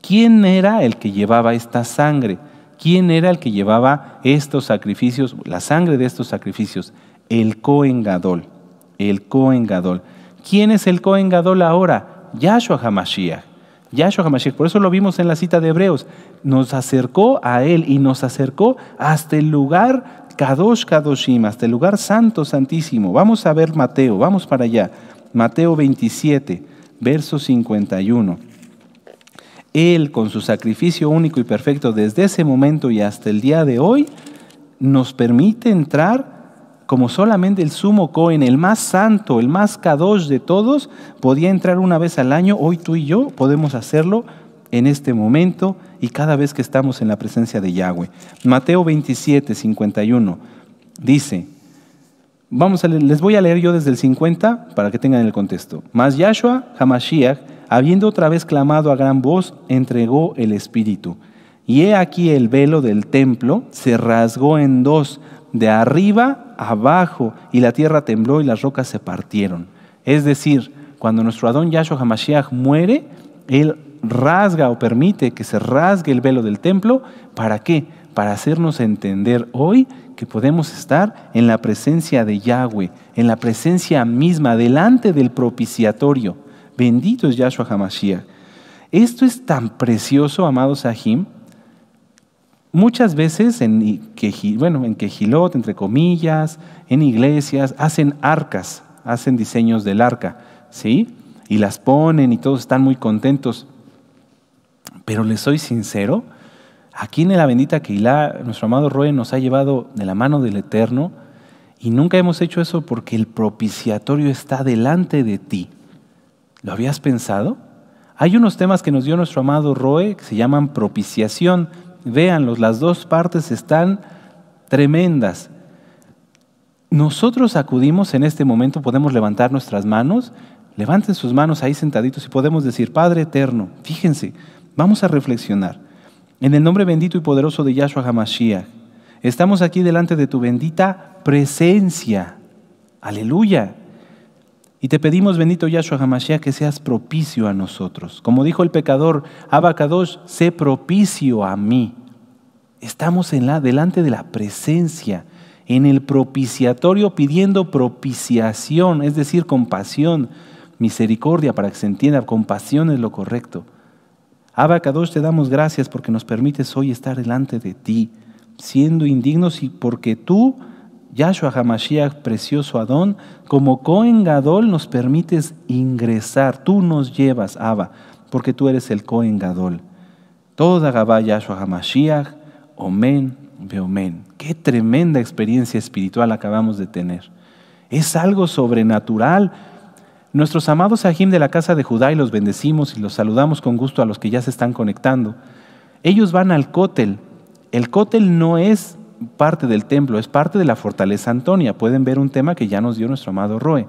¿Quién era el que llevaba esta sangre? ¿Quién era el que llevaba estos sacrificios, la sangre de estos sacrificios? El Cohen Gadol, el Cohen ¿Quién es el Cohen Gadol ahora? Yahshua HaMashiach. Yahshua HaMashiach, por eso lo vimos en la cita de Hebreos, nos acercó a Él y nos acercó hasta el lugar Kadosh Kadoshim, hasta el lugar santo, santísimo. Vamos a ver Mateo, vamos para allá. Mateo 27, verso 51. Él con su sacrificio único y perfecto desde ese momento y hasta el día de hoy, nos permite entrar como solamente el sumo Cohen, el más santo, el más kadosh de todos, podía entrar una vez al año, hoy tú y yo podemos hacerlo en este momento y cada vez que estamos en la presencia de Yahweh. Mateo 27, 51 dice, vamos a, les voy a leer yo desde el 50 para que tengan el contexto. Mas Yahshua Hamashiach, habiendo otra vez clamado a gran voz, entregó el Espíritu. Y he aquí el velo del templo se rasgó en dos, de arriba abajo, y la tierra tembló y las rocas se partieron. Es decir, cuando nuestro Adón Yahshua Hamashiach muere, él rasga o permite que se rasgue el velo del templo. ¿Para qué? Para hacernos entender hoy que podemos estar en la presencia de Yahweh, en la presencia misma, delante del propiciatorio. Bendito es Yahshua Hamashiach. Esto es tan precioso, amados Sahim. Muchas veces en, bueno, en Quejilot, entre comillas, en iglesias, hacen arcas, hacen diseños del arca, ¿sí? Y las ponen y todos están muy contentos. Pero les soy sincero, aquí en la bendita Keilah, nuestro amado Roe nos ha llevado de la mano del Eterno y nunca hemos hecho eso porque el propiciatorio está delante de ti. ¿Lo habías pensado? Hay unos temas que nos dio nuestro amado Roe que se llaman propiciación. Véanlos, las dos partes están tremendas. Nosotros acudimos en este momento, podemos levantar nuestras manos, levanten sus manos ahí sentaditos y podemos decir, Padre eterno, fíjense, vamos a reflexionar. En el nombre bendito y poderoso de Yahshua Hamashiach, estamos aquí delante de tu bendita presencia. Aleluya. Y te pedimos, bendito Yahshua Hamashiach, que seas propicio a nosotros. Como dijo el pecador Abacadosh, sé propicio a mí. Estamos en la, delante de la presencia, en el propiciatorio pidiendo propiciación, es decir, compasión, misericordia, para que se entienda, compasión es lo correcto. Abacadosh, te damos gracias porque nos permites hoy estar delante de ti, siendo indignos y porque tú Yahshua HaMashiach, precioso Adón, como Cohen Gadol nos permites ingresar, tú nos llevas, Abba, porque tú eres el Cohen Gadol. Toda Gabá Yahshua HaMashiach, Omen, Beomen. Qué tremenda experiencia espiritual acabamos de tener. Es algo sobrenatural. Nuestros amados Ajim de la Casa de Judá, y los bendecimos y los saludamos con gusto a los que ya se están conectando, ellos van al Cótel. El Cótel no es parte del templo, es parte de la fortaleza Antonia. Pueden ver un tema que ya nos dio nuestro amado Roe.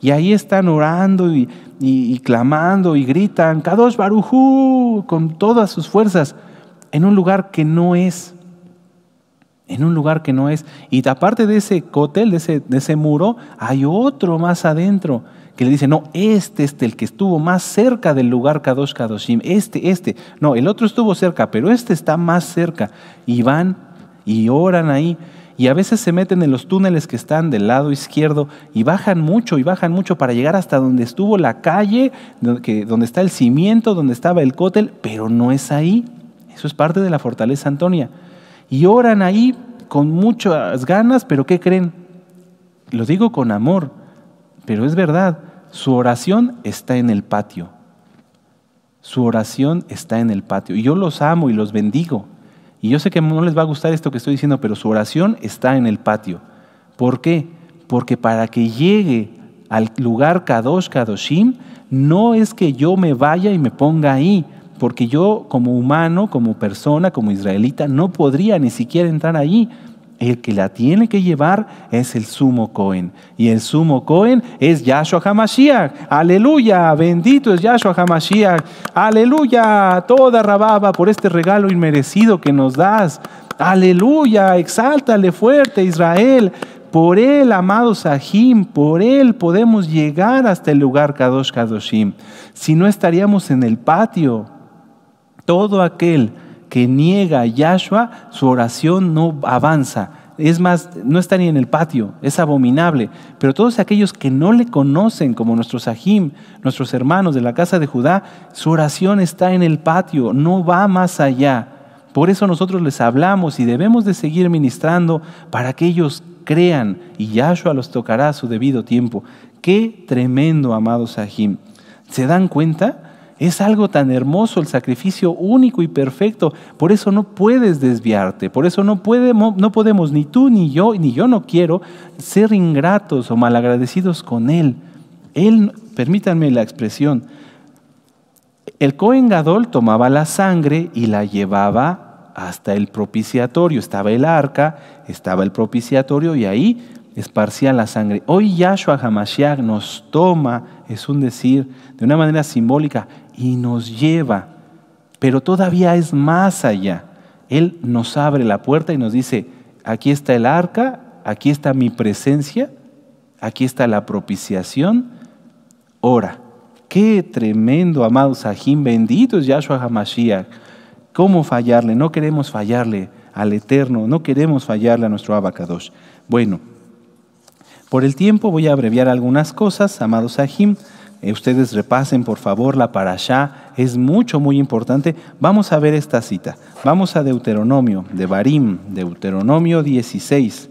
Y ahí están orando y, clamando y gritan, Kadosh Barujú, con todas sus fuerzas, en un lugar que no es, en un lugar que no es. Y aparte de ese cótel, de ese, de ese muro, hay otro más adentro que le dice, no, este es el que estuvo más cerca del lugar Kadosh Kadoshim, este, este. No, el otro estuvo cerca, pero este está más cerca. Y van y oran ahí y a veces se meten en los túneles que están del lado izquierdo y bajan mucho y bajan mucho para llegar hasta donde estuvo la calle, donde está el cimiento, donde estaba el cótel, pero no es ahí. Eso es parte de la fortaleza Antonia. Y oran ahí con muchas ganas, pero ¿qué creen? Lo digo con amor, pero es verdad, su oración está en el patio. Su oración está en el patio. Y yo los amo y los bendigo y yo sé que no les va a gustar esto que estoy diciendo, pero su oración está en el patio. ¿Por qué? Porque para que llegue al lugar Kadosh Kadoshim, no es que yo me vaya y me ponga ahí, porque yo como humano, como persona, como israelita, no podría ni siquiera entrar allí, el que la tiene que llevar es el sumo Cohen. Y el sumo Cohen es Yahshua Hamashiach. Aleluya, bendito es Yahshua Hamashiach. Aleluya, toda rababa por este regalo inmerecido que nos das. Aleluya, exáltale fuerte Israel. Por él, amado Sahim, por él podemos llegar hasta el lugar Kadosh Kadoshim. Si no estaríamos en el patio, todo aquel que niega a Yahshua, su oración no avanza. Es más, no está ni en el patio, es abominable. Pero todos aquellos que no le conocen, como nuestros Sahim nuestros hermanos de la casa de Judá, su oración está en el patio, no va más allá. Por eso nosotros les hablamos y debemos de seguir ministrando para que ellos crean y Yahshua los tocará a su debido tiempo. Qué tremendo, amados Sahim ¿Se dan cuenta? Es algo tan hermoso el sacrificio único y perfecto. Por eso no puedes desviarte. Por eso no podemos, no podemos ni tú ni yo, ni yo no quiero ser ingratos o malagradecidos con Él. Él, permítanme la expresión, el Cohen Gadol tomaba la sangre y la llevaba hasta el propiciatorio. Estaba el arca, estaba el propiciatorio y ahí esparcía la sangre. Hoy Yahshua Hamashiach nos toma, es un decir, de una manera simbólica, y nos lleva, pero todavía es más allá. Él nos abre la puerta y nos dice, aquí está el arca, aquí está mi presencia, aquí está la propiciación. Ora, qué tremendo, amado Sahim, bendito es Yahshua HaMashiach. ¿Cómo fallarle? No queremos fallarle al Eterno, no queremos fallarle a nuestro Abacadosh. Bueno, por el tiempo voy a abreviar algunas cosas, amado Sahim. Eh, ustedes repasen por favor la para es mucho, muy importante. Vamos a ver esta cita. Vamos a Deuteronomio, de Barim, Deuteronomio 16,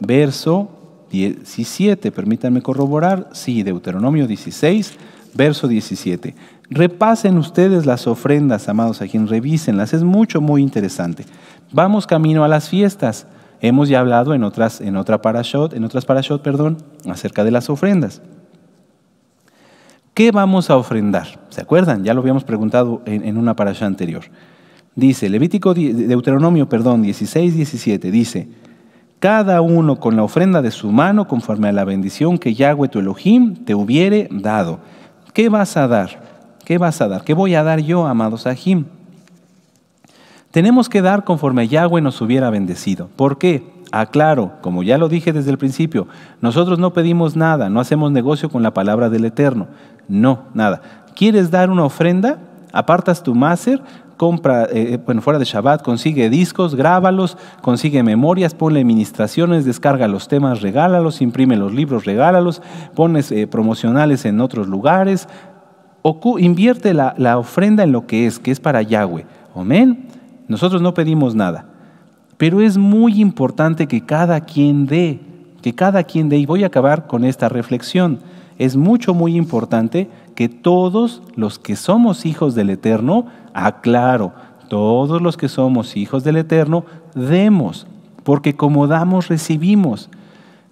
verso 17. Permítanme corroborar. Sí, Deuteronomio 16, verso 17. Repasen ustedes las ofrendas, amados, a quien revísenlas. Es mucho, muy interesante. Vamos camino a las fiestas. Hemos ya hablado en otras, en otra parashot, en otras perdón, acerca de las ofrendas. ¿Qué vamos a ofrendar? ¿Se acuerdan? Ya lo habíamos preguntado en, una parasha anterior. Dice, Levítico, Deuteronomio, perdón, 16, 17, dice, cada uno con la ofrenda de su mano conforme a la bendición que Yahweh tu Elohim te hubiere dado. ¿Qué vas a dar? ¿Qué vas a dar? ¿Qué voy a dar yo, amados Ajim? Tenemos que dar conforme Yahweh nos hubiera bendecido. ¿Por qué? Aclaro, como ya lo dije desde el principio, nosotros no pedimos nada, no hacemos negocio con la palabra del Eterno. No, nada. ¿Quieres dar una ofrenda? Apartas tu máser, compra, eh, eh, bueno, fuera de Shabbat, consigue discos, grábalos, consigue memorias, ponle administraciones, descarga los temas, regálalos, imprime los libros, regálalos, pones eh, promocionales en otros lugares, invierte la, la ofrenda en lo que es, que es para Yahweh. Amén. Nosotros no pedimos nada. Pero es muy importante que cada quien dé, que cada quien dé, y voy a acabar con esta reflexión, es mucho, muy importante que todos los que somos hijos del Eterno, aclaro, todos los que somos hijos del Eterno, demos, porque como damos, recibimos.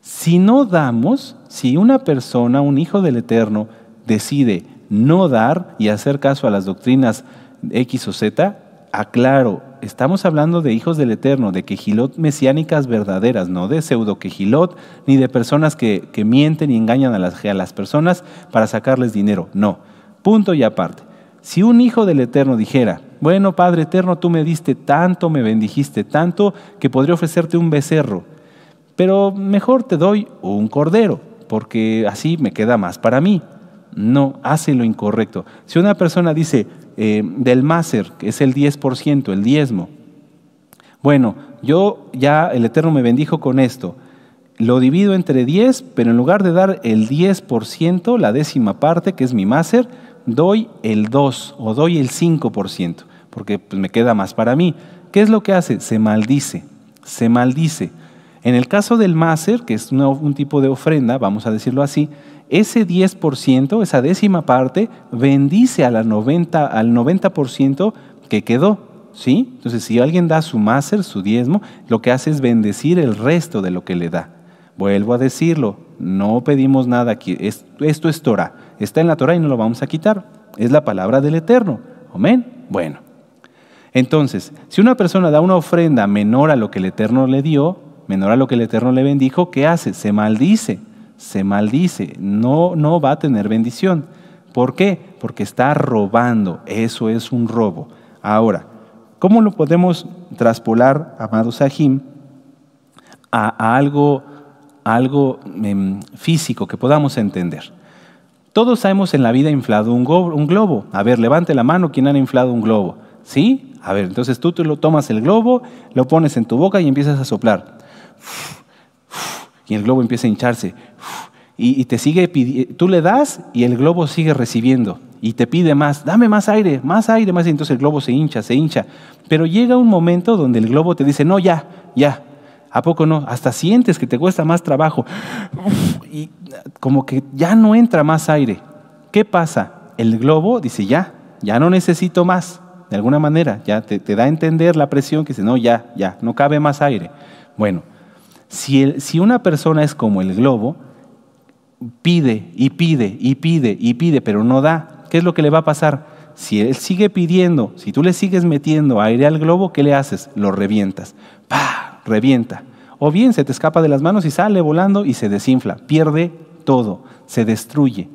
Si no damos, si una persona, un hijo del Eterno, decide no dar y hacer caso a las doctrinas X o Z, aclaro, estamos hablando de hijos del Eterno, de quejilot mesiánicas verdaderas, no de pseudo quejilot, ni de personas que, mienten y engañan a las, a las personas para sacarles dinero. No. Punto y aparte. Si un hijo del Eterno dijera, bueno, Padre Eterno, tú me diste tanto, me bendijiste tanto, que podría ofrecerte un becerro, pero mejor te doy un cordero, porque así me queda más para mí. No, hace lo incorrecto. Si una persona dice, eh, del máser, que es el 10%, el diezmo. Bueno, yo ya el Eterno me bendijo con esto. Lo divido entre 10, pero en lugar de dar el 10%, la décima parte, que es mi máser, doy el 2 o doy el 5%, porque pues, me queda más para mí. ¿Qué es lo que hace? Se maldice, se maldice. En el caso del máser, que es un tipo de ofrenda, vamos a decirlo así, ese 10%, esa décima parte, bendice a la 90, al 90% que quedó. ¿sí? Entonces, si alguien da su máster, su diezmo, lo que hace es bendecir el resto de lo que le da. Vuelvo a decirlo, no pedimos nada aquí. Esto es Torah. Está en la Torah y no lo vamos a quitar. Es la palabra del Eterno. Amén. Bueno. Entonces, si una persona da una ofrenda menor a lo que el Eterno le dio, menor a lo que el Eterno le bendijo, ¿qué hace? Se maldice se maldice, no, no va a tener bendición. ¿Por qué? Porque está robando, eso es un robo. Ahora, ¿cómo lo podemos traspolar, amado Sahim, a, algo, algo em, físico que podamos entender? Todos hemos en la vida inflado un, un globo. A ver, levante la mano quien ha inflado un globo. ¿Sí? A ver, entonces tú te lo tomas el globo, lo pones en tu boca y empiezas a soplar y el globo empieza a hincharse. Y, te sigue pidiendo, tú le das y el globo sigue recibiendo y te pide más, dame más aire, más aire, más aire. Entonces el globo se hincha, se hincha. Pero llega un momento donde el globo te dice, no, ya, ya. ¿A poco no? Hasta sientes que te cuesta más trabajo. Y como que ya no entra más aire. ¿Qué pasa? El globo dice, ya, ya no necesito más. De alguna manera, ya te, te da a entender la presión que dice, no, ya, ya, no cabe más aire. Bueno, si, una persona es como el globo, pide y pide y pide y pide, pero no da, ¿qué es lo que le va a pasar? Si él sigue pidiendo, si tú le sigues metiendo aire al globo, ¿qué le haces? Lo revientas. ¡Pah! Revienta. O bien se te escapa de las manos y sale volando y se desinfla. Pierde todo. Se destruye.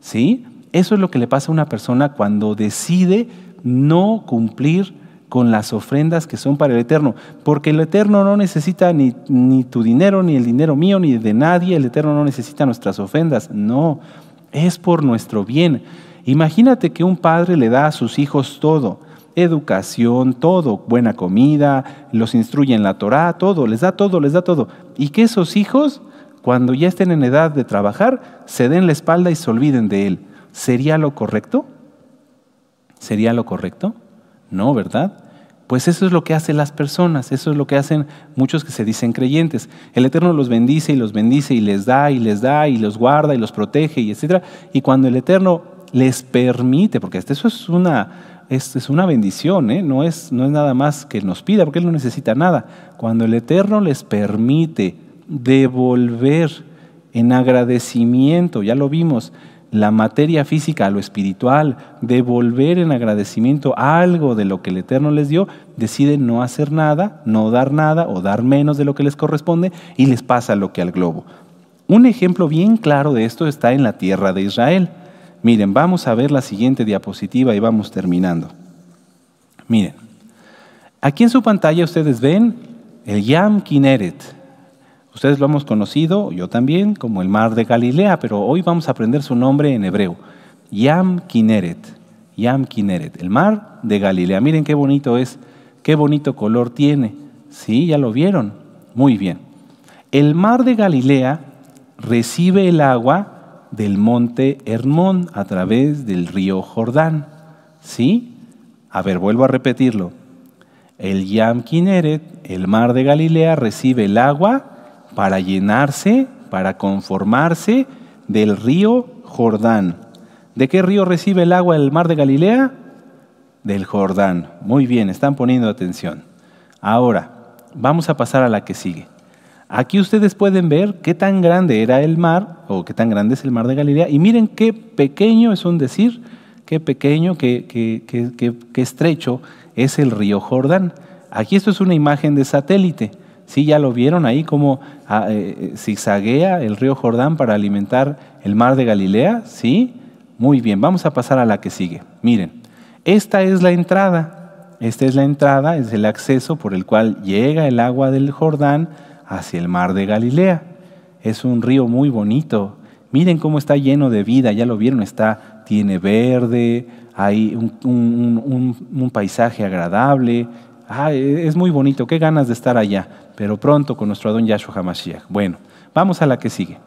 ¿Sí? Eso es lo que le pasa a una persona cuando decide no cumplir con las ofrendas que son para el Eterno, porque el Eterno no necesita ni, ni, tu dinero, ni el dinero mío, ni de nadie, el Eterno no necesita nuestras ofrendas, no, es por nuestro bien. Imagínate que un padre le da a sus hijos todo, educación, todo, buena comida, los instruye en la Torá, todo, les da todo, les da todo, y que esos hijos, cuando ya estén en edad de trabajar, se den la espalda y se olviden de él. ¿Sería lo correcto? ¿Sería lo correcto? No, ¿verdad? Pues eso es lo que hacen las personas, eso es lo que hacen muchos que se dicen creyentes. El Eterno los bendice y los bendice y les da y les da y los guarda y los protege y etcétera. Y cuando el Eterno les permite, porque este, eso es una, este es, una bendición, ¿eh? no, es, no es nada más que nos pida, porque Él no necesita nada. Cuando el Eterno les permite devolver en agradecimiento, ya lo vimos, la materia física lo espiritual, devolver en agradecimiento algo de lo que el Eterno les dio, deciden no hacer nada, no dar nada o dar menos de lo que les corresponde y les pasa lo que al globo. Un ejemplo bien claro de esto está en la tierra de Israel. Miren, vamos a ver la siguiente diapositiva y vamos terminando. Miren, aquí en su pantalla ustedes ven el Yam Kineret, Ustedes lo hemos conocido, yo también, como el mar de Galilea, pero hoy vamos a aprender su nombre en hebreo. Yam Kineret, Yam Kineret, el mar de Galilea. Miren qué bonito es, qué bonito color tiene. Sí, ya lo vieron. Muy bien. El mar de Galilea recibe el agua del monte Hermón a través del río Jordán. ¿Sí? A ver, vuelvo a repetirlo. El Yam Kineret, el mar de Galilea, recibe el agua para llenarse, para conformarse del río Jordán. ¿De qué río recibe el agua el mar de Galilea? Del Jordán. Muy bien, están poniendo atención. Ahora, vamos a pasar a la que sigue. Aquí ustedes pueden ver qué tan grande era el mar, o qué tan grande es el mar de Galilea, y miren qué pequeño, es un decir, qué pequeño, qué, qué estrecho es el río Jordán. Aquí esto es una imagen de satélite. Sí, ya lo vieron ahí como ah, eh, eh, zigzaguea el río Jordán para alimentar el mar de Galilea. Sí, muy bien, vamos a pasar a la que sigue. Miren, esta es la entrada. Esta es la entrada, es el acceso por el cual llega el agua del Jordán hacia el mar de Galilea. Es un río muy bonito. Miren cómo está lleno de vida, ya lo vieron, está, tiene verde, hay un paisaje agradable, Ah, e, es muy bonito, qué ganas de estar allá, pero pronto con nuestro Adón Yahshua HaMashiach. Bueno, vamos a la que sigue.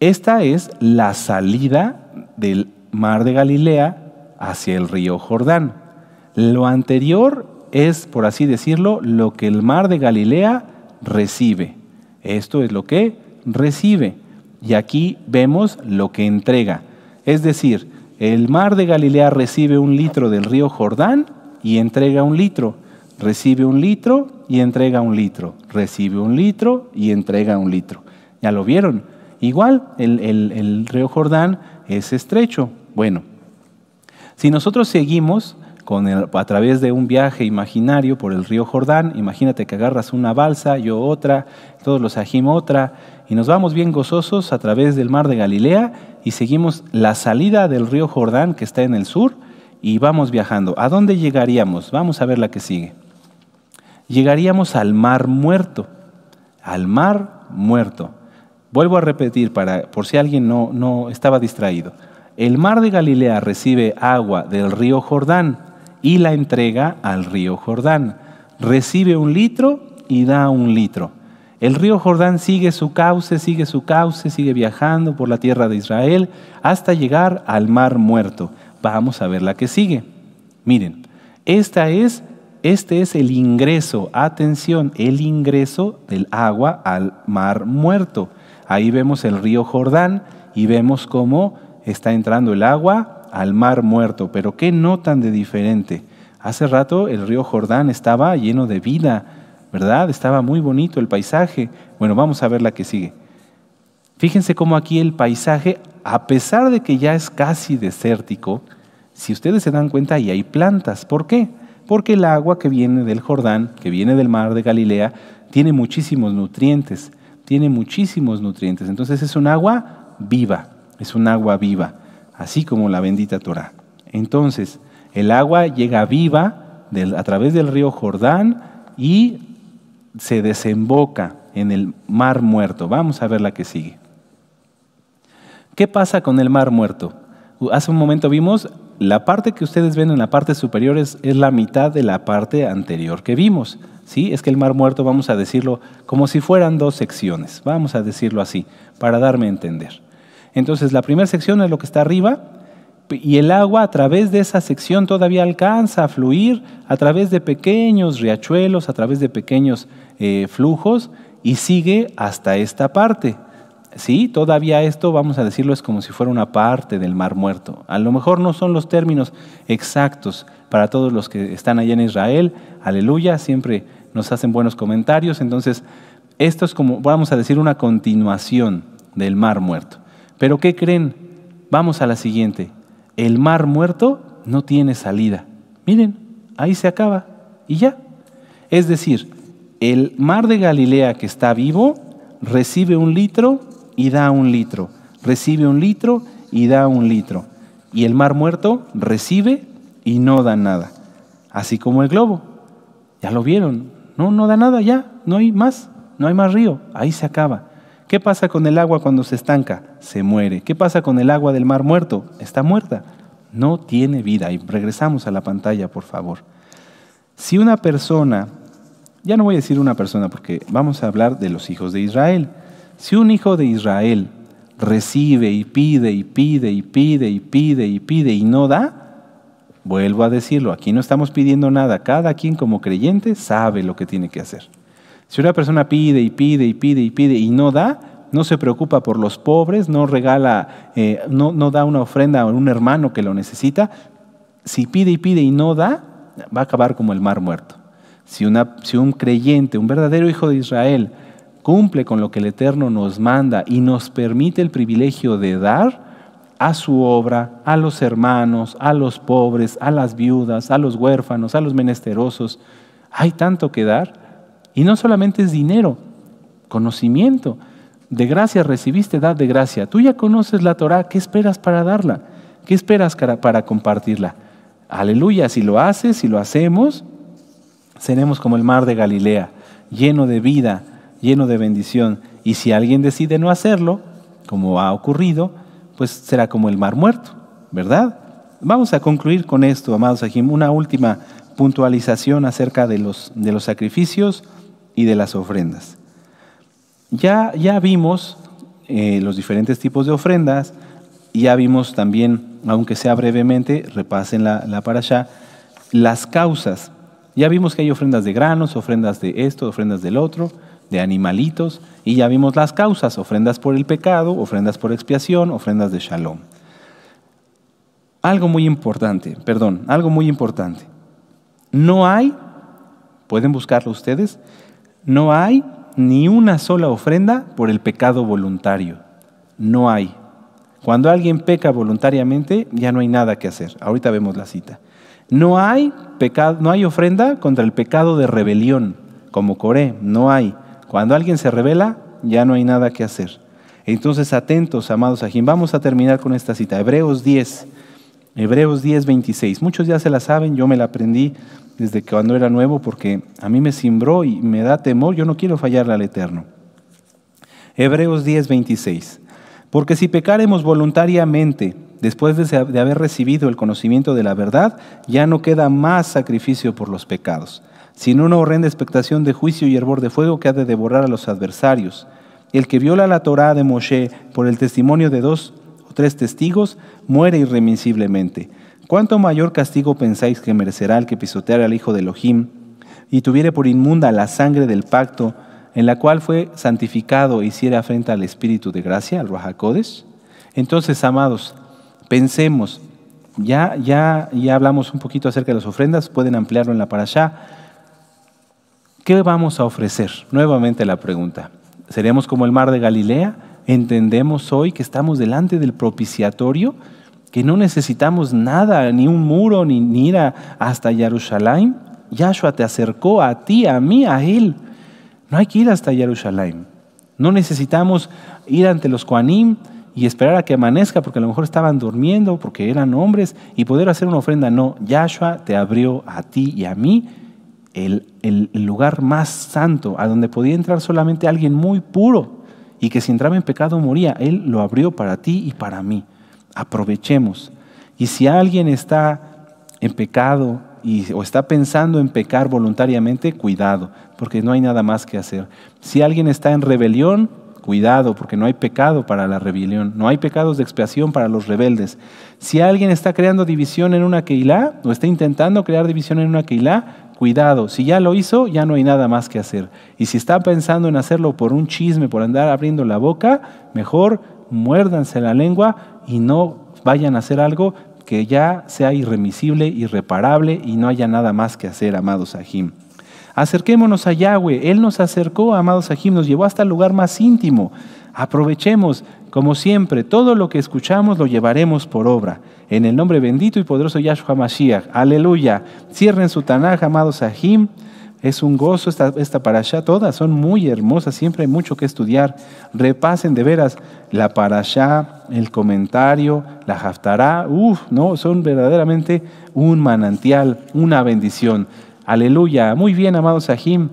Esta es la salida del mar de Galilea hacia el río Jordán. Lo anterior es, por así decirlo, lo que el mar de Galilea recibe. Esto es lo que recibe. Y aquí vemos lo que entrega. Es decir, el mar de Galilea recibe un litro del río Jordán y entrega un litro, recibe un litro y entrega un litro, recibe un litro y entrega un litro. Ya lo vieron. Igual el, río Jordán es estrecho. Bueno, si nosotros seguimos con el, a través de un viaje imaginario por el río Jordán, imagínate que agarras una balsa, yo otra, todos los ajim otra, y nos vamos bien gozosos a través del mar de Galilea y seguimos la salida del río Jordán que está en el sur y vamos viajando. ¿A dónde llegaríamos? Vamos a ver la que sigue. Llegaríamos al mar muerto, al mar muerto. Vuelvo a repetir para, por si alguien no, no estaba distraído. El mar de Galilea recibe agua del río Jordán y la entrega al río Jordán. Recibe un litro y da un litro. El río Jordán sigue su cauce, sigue su cauce, sigue viajando por la tierra de Israel hasta llegar al mar muerto. Vamos a ver la que sigue. Miren, esta es, este es el ingreso, atención, el ingreso del agua al mar muerto. Ahí vemos el río Jordán y vemos cómo está entrando el agua al mar muerto. Pero qué notan de diferente. Hace rato el río Jordán estaba lleno de vida, ¿verdad? Estaba muy bonito el paisaje. Bueno, vamos a ver la que sigue. Fíjense cómo aquí el paisaje, a pesar de que ya es casi desértico, si ustedes se dan cuenta, ahí hay plantas. ¿Por qué? Porque el agua que viene del Jordán, que viene del mar de Galilea, tiene muchísimos nutrientes, tiene muchísimos nutrientes. Entonces es un agua viva, es un agua viva, así como la bendita Torah. Entonces, el agua llega viva a través del río Jordán y se desemboca en el mar muerto. Vamos a ver la que sigue. ¿Qué pasa con el mar muerto? Hace un momento vimos la parte que ustedes ven en la parte superior es, la mitad de la parte anterior que vimos. ¿sí? Es que el mar muerto, vamos a decirlo como si fueran dos secciones, vamos a decirlo así, para darme a entender. Entonces, la primera sección es lo que está arriba y el agua a través de esa sección todavía alcanza a fluir a través de pequeños riachuelos, a través de pequeños eh, flujos y sigue hasta esta parte. Sí, todavía esto, vamos a decirlo, es como si fuera una parte del mar muerto. A lo mejor no son los términos exactos para todos los que están allá en Israel. Aleluya, siempre nos hacen buenos comentarios. Entonces, esto es como, vamos a decir, una continuación del mar muerto. Pero ¿qué creen? Vamos a la siguiente. El mar muerto no tiene salida. Miren, ahí se acaba y ya. Es decir, el mar de Galilea que está vivo recibe un litro y da un litro, recibe un litro y da un litro. Y el mar muerto recibe y no da nada. Así como el globo. Ya lo vieron. No, no da nada ya. No hay más. No hay más río. Ahí se acaba. ¿Qué pasa con el agua cuando se estanca? Se muere. ¿Qué pasa con el agua del mar muerto? Está muerta. No tiene vida. Y regresamos a la pantalla, por favor. Si una persona, ya no voy a decir una persona porque vamos a hablar de los hijos de Israel. Si un hijo de Israel recibe y pide y pide y pide y pide y pide y no da, vuelvo a decirlo, aquí no estamos pidiendo nada, cada quien como creyente sabe lo que tiene que hacer. Si una persona pide y pide y pide y pide y no da, no se preocupa por los pobres, no regala, no, no da una ofrenda a un hermano que lo necesita, si pide y pide y no da, va a acabar como el mar muerto. Si, una, si un creyente, un verdadero hijo de Israel, cumple con lo que el Eterno nos manda y nos permite el privilegio de dar a su obra, a los hermanos, a los pobres, a las viudas, a los huérfanos, a los menesterosos. Hay tanto que dar. Y no solamente es dinero, conocimiento. De gracia recibiste, dad de gracia. Tú ya conoces la Torah, ¿qué esperas para darla? ¿Qué esperas para compartirla? Aleluya, si lo haces, si lo hacemos, seremos como el mar de Galilea, lleno de vida, lleno de bendición. Y si alguien decide no hacerlo, como ha ocurrido, pues será como el mar muerto, ¿verdad? Vamos a concluir con esto, amados Ajim, una última puntualización acerca de los, de los sacrificios y de las ofrendas. Ya, ya vimos eh, los diferentes tipos de ofrendas, y ya vimos también, aunque sea brevemente, repasen la, la para allá, las causas. Ya vimos que hay ofrendas de granos, ofrendas de esto, ofrendas del otro, de animalitos, y ya vimos las causas, ofrendas por el pecado, ofrendas por expiación, ofrendas de shalom. Algo muy importante, perdón, algo muy importante. No hay, pueden buscarlo ustedes, no hay ni una sola ofrenda por el pecado voluntario. No hay. Cuando alguien peca voluntariamente, ya no hay nada que hacer. Ahorita vemos la cita. No hay, pecado, no hay ofrenda contra el pecado de rebelión, como Coré, no hay. Cuando alguien se revela, ya no hay nada que hacer. Entonces, atentos, amados a Vamos a terminar con esta cita. Hebreos 10, Hebreos 10, 26. Muchos ya se la saben, yo me la aprendí desde cuando era nuevo porque a mí me cimbró y me da temor, yo no quiero fallarle al Eterno. Hebreos 10, 26. Porque si pecaremos voluntariamente, después de haber recibido el conocimiento de la verdad, ya no queda más sacrificio por los pecados sin una horrenda expectación de juicio y hervor de fuego que ha de devorar a los adversarios. El que viola la Torá de Moshe por el testimonio de dos o tres testigos muere irremisiblemente. ¿Cuánto mayor castigo pensáis que merecerá el que pisoteara al hijo de Elohim y tuviere por inmunda la sangre del pacto en la cual fue santificado e hiciera afrenta al Espíritu de gracia, al Rajacodes? Entonces, amados, pensemos, ya, ya, ya hablamos un poquito acerca de las ofrendas, pueden ampliarlo en la parashá, ¿Qué vamos a ofrecer? Nuevamente la pregunta. ¿Seremos como el mar de Galilea? ¿Entendemos hoy que estamos delante del propiciatorio? ¿Que no necesitamos nada, ni un muro, ni, ir hasta Jerusalén? Yahshua te acercó a ti, a mí, a Él. No hay que ir hasta Jerusalén. No necesitamos ir ante los Koanim y esperar a que amanezca porque a lo mejor estaban durmiendo, porque eran hombres, y poder hacer una ofrenda. No, Yahshua te abrió a ti y a mí el, lugar más santo, a donde podía entrar solamente alguien muy puro y que si entraba en pecado moría. Él lo abrió para ti y para mí. Aprovechemos. Y si alguien está en pecado y, o está pensando en pecar voluntariamente, cuidado, porque no hay nada más que hacer. Si alguien está en rebelión, cuidado, porque no hay pecado para la rebelión, no hay pecados de expiación para los rebeldes. Si alguien está creando división en una Keilah o está intentando crear división en una Keilah, cuidado, si ya lo hizo, ya no hay nada más que hacer. Y si están pensando en hacerlo por un chisme, por andar abriendo la boca, mejor muérdanse la lengua y no vayan a hacer algo que ya sea irremisible, irreparable y no haya nada más que hacer, amados Ajim. Acerquémonos a Yahweh. Él nos acercó, amados Jim, nos llevó hasta el lugar más íntimo. Aprovechemos como siempre, todo lo que escuchamos lo llevaremos por obra. En el nombre bendito y poderoso Yahshua Mashiach. Aleluya. Cierren su Tanaj, amados Sahim. Es un gozo esta, esta parasha, todas son muy hermosas, siempre hay mucho que estudiar. Repasen de veras la parasha, el comentario, la haftará, Uf, no, son verdaderamente un manantial, una bendición. Aleluya, muy bien, amados Sahim.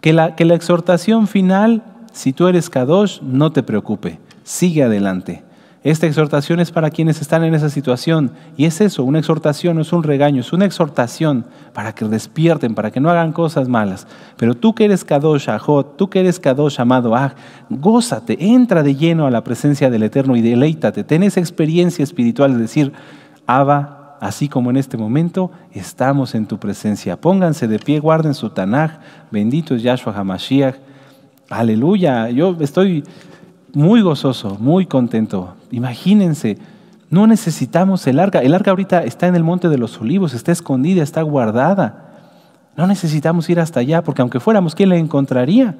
Que la, que la exhortación final si tú eres Kadosh, no te preocupe, sigue adelante. Esta exhortación es para quienes están en esa situación. Y es eso, una exhortación, no es un regaño, es una exhortación para que despierten, para que no hagan cosas malas. Pero tú que eres Kadosh Ahot, tú que eres Kadosh amado Ah, gózate, entra de lleno a la presencia del Eterno y deleítate. Ten experiencia espiritual de decir, Abba, así como en este momento, estamos en tu presencia. Pónganse de pie, guarden su Tanaj, bendito es Yahshua HaMashiach. Aleluya, yo estoy muy gozoso, muy contento. Imagínense, no necesitamos el arca. El arca ahorita está en el monte de los olivos, está escondida, está guardada. No necesitamos ir hasta allá, porque aunque fuéramos, ¿quién la encontraría?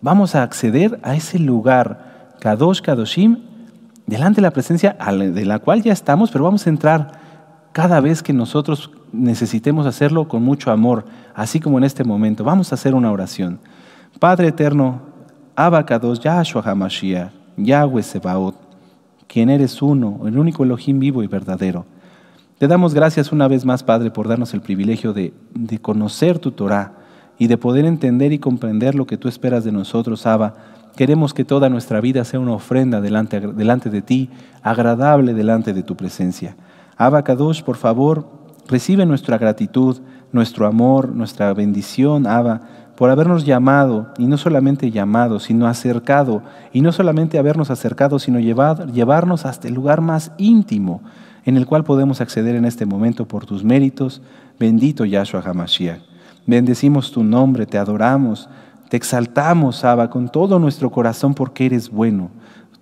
Vamos a acceder a ese lugar, Kadosh Kadoshim, delante de la presencia de la cual ya estamos, pero vamos a entrar cada vez que nosotros necesitemos hacerlo con mucho amor, así como en este momento. Vamos a hacer una oración. Padre eterno, Kadosh, Yahshua HaMashiach, Yahweh Sebaot, quien eres uno, el único Elohim vivo y verdadero. Te damos gracias una vez más, Padre, por darnos el privilegio de, de conocer tu Torah y de poder entender y comprender lo que tú esperas de nosotros, Abba. Queremos que toda nuestra vida sea una ofrenda delante, delante de ti, agradable delante de tu presencia. Abba Kadosh, por favor, recibe nuestra gratitud, nuestro amor, nuestra bendición, Abba por habernos llamado, y no solamente llamado, sino acercado, y no solamente habernos acercado, sino llevarnos hasta el lugar más íntimo en el cual podemos acceder en este momento por tus méritos. Bendito Yahshua HaMashiach. Bendecimos tu nombre, te adoramos, te exaltamos, Abba, con todo nuestro corazón porque eres bueno.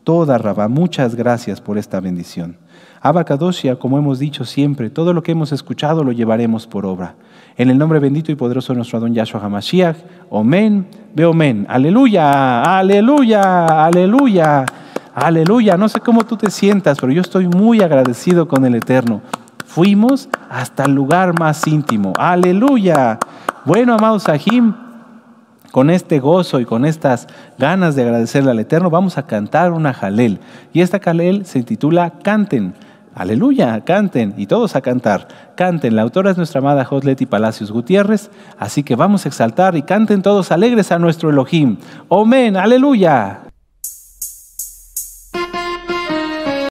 Toda Rabba, muchas gracias por esta bendición. Abba Kadoshia, como hemos dicho siempre, todo lo que hemos escuchado lo llevaremos por obra. En el nombre bendito y poderoso de nuestro Adón Yahshua HaMashiach. Omen, ve amén, Aleluya, aleluya, aleluya, aleluya. No sé cómo tú te sientas, pero yo estoy muy agradecido con el Eterno. Fuimos hasta el lugar más íntimo. Aleluya. Bueno, amados Sahim, con este gozo y con estas ganas de agradecerle al Eterno, vamos a cantar una jalel. Y esta jalel se titula Canten. Aleluya, canten y todos a cantar. Canten, la autora es nuestra amada Joslet y Palacios Gutiérrez, así que vamos a exaltar y canten todos alegres a nuestro Elohim. Amén, aleluya.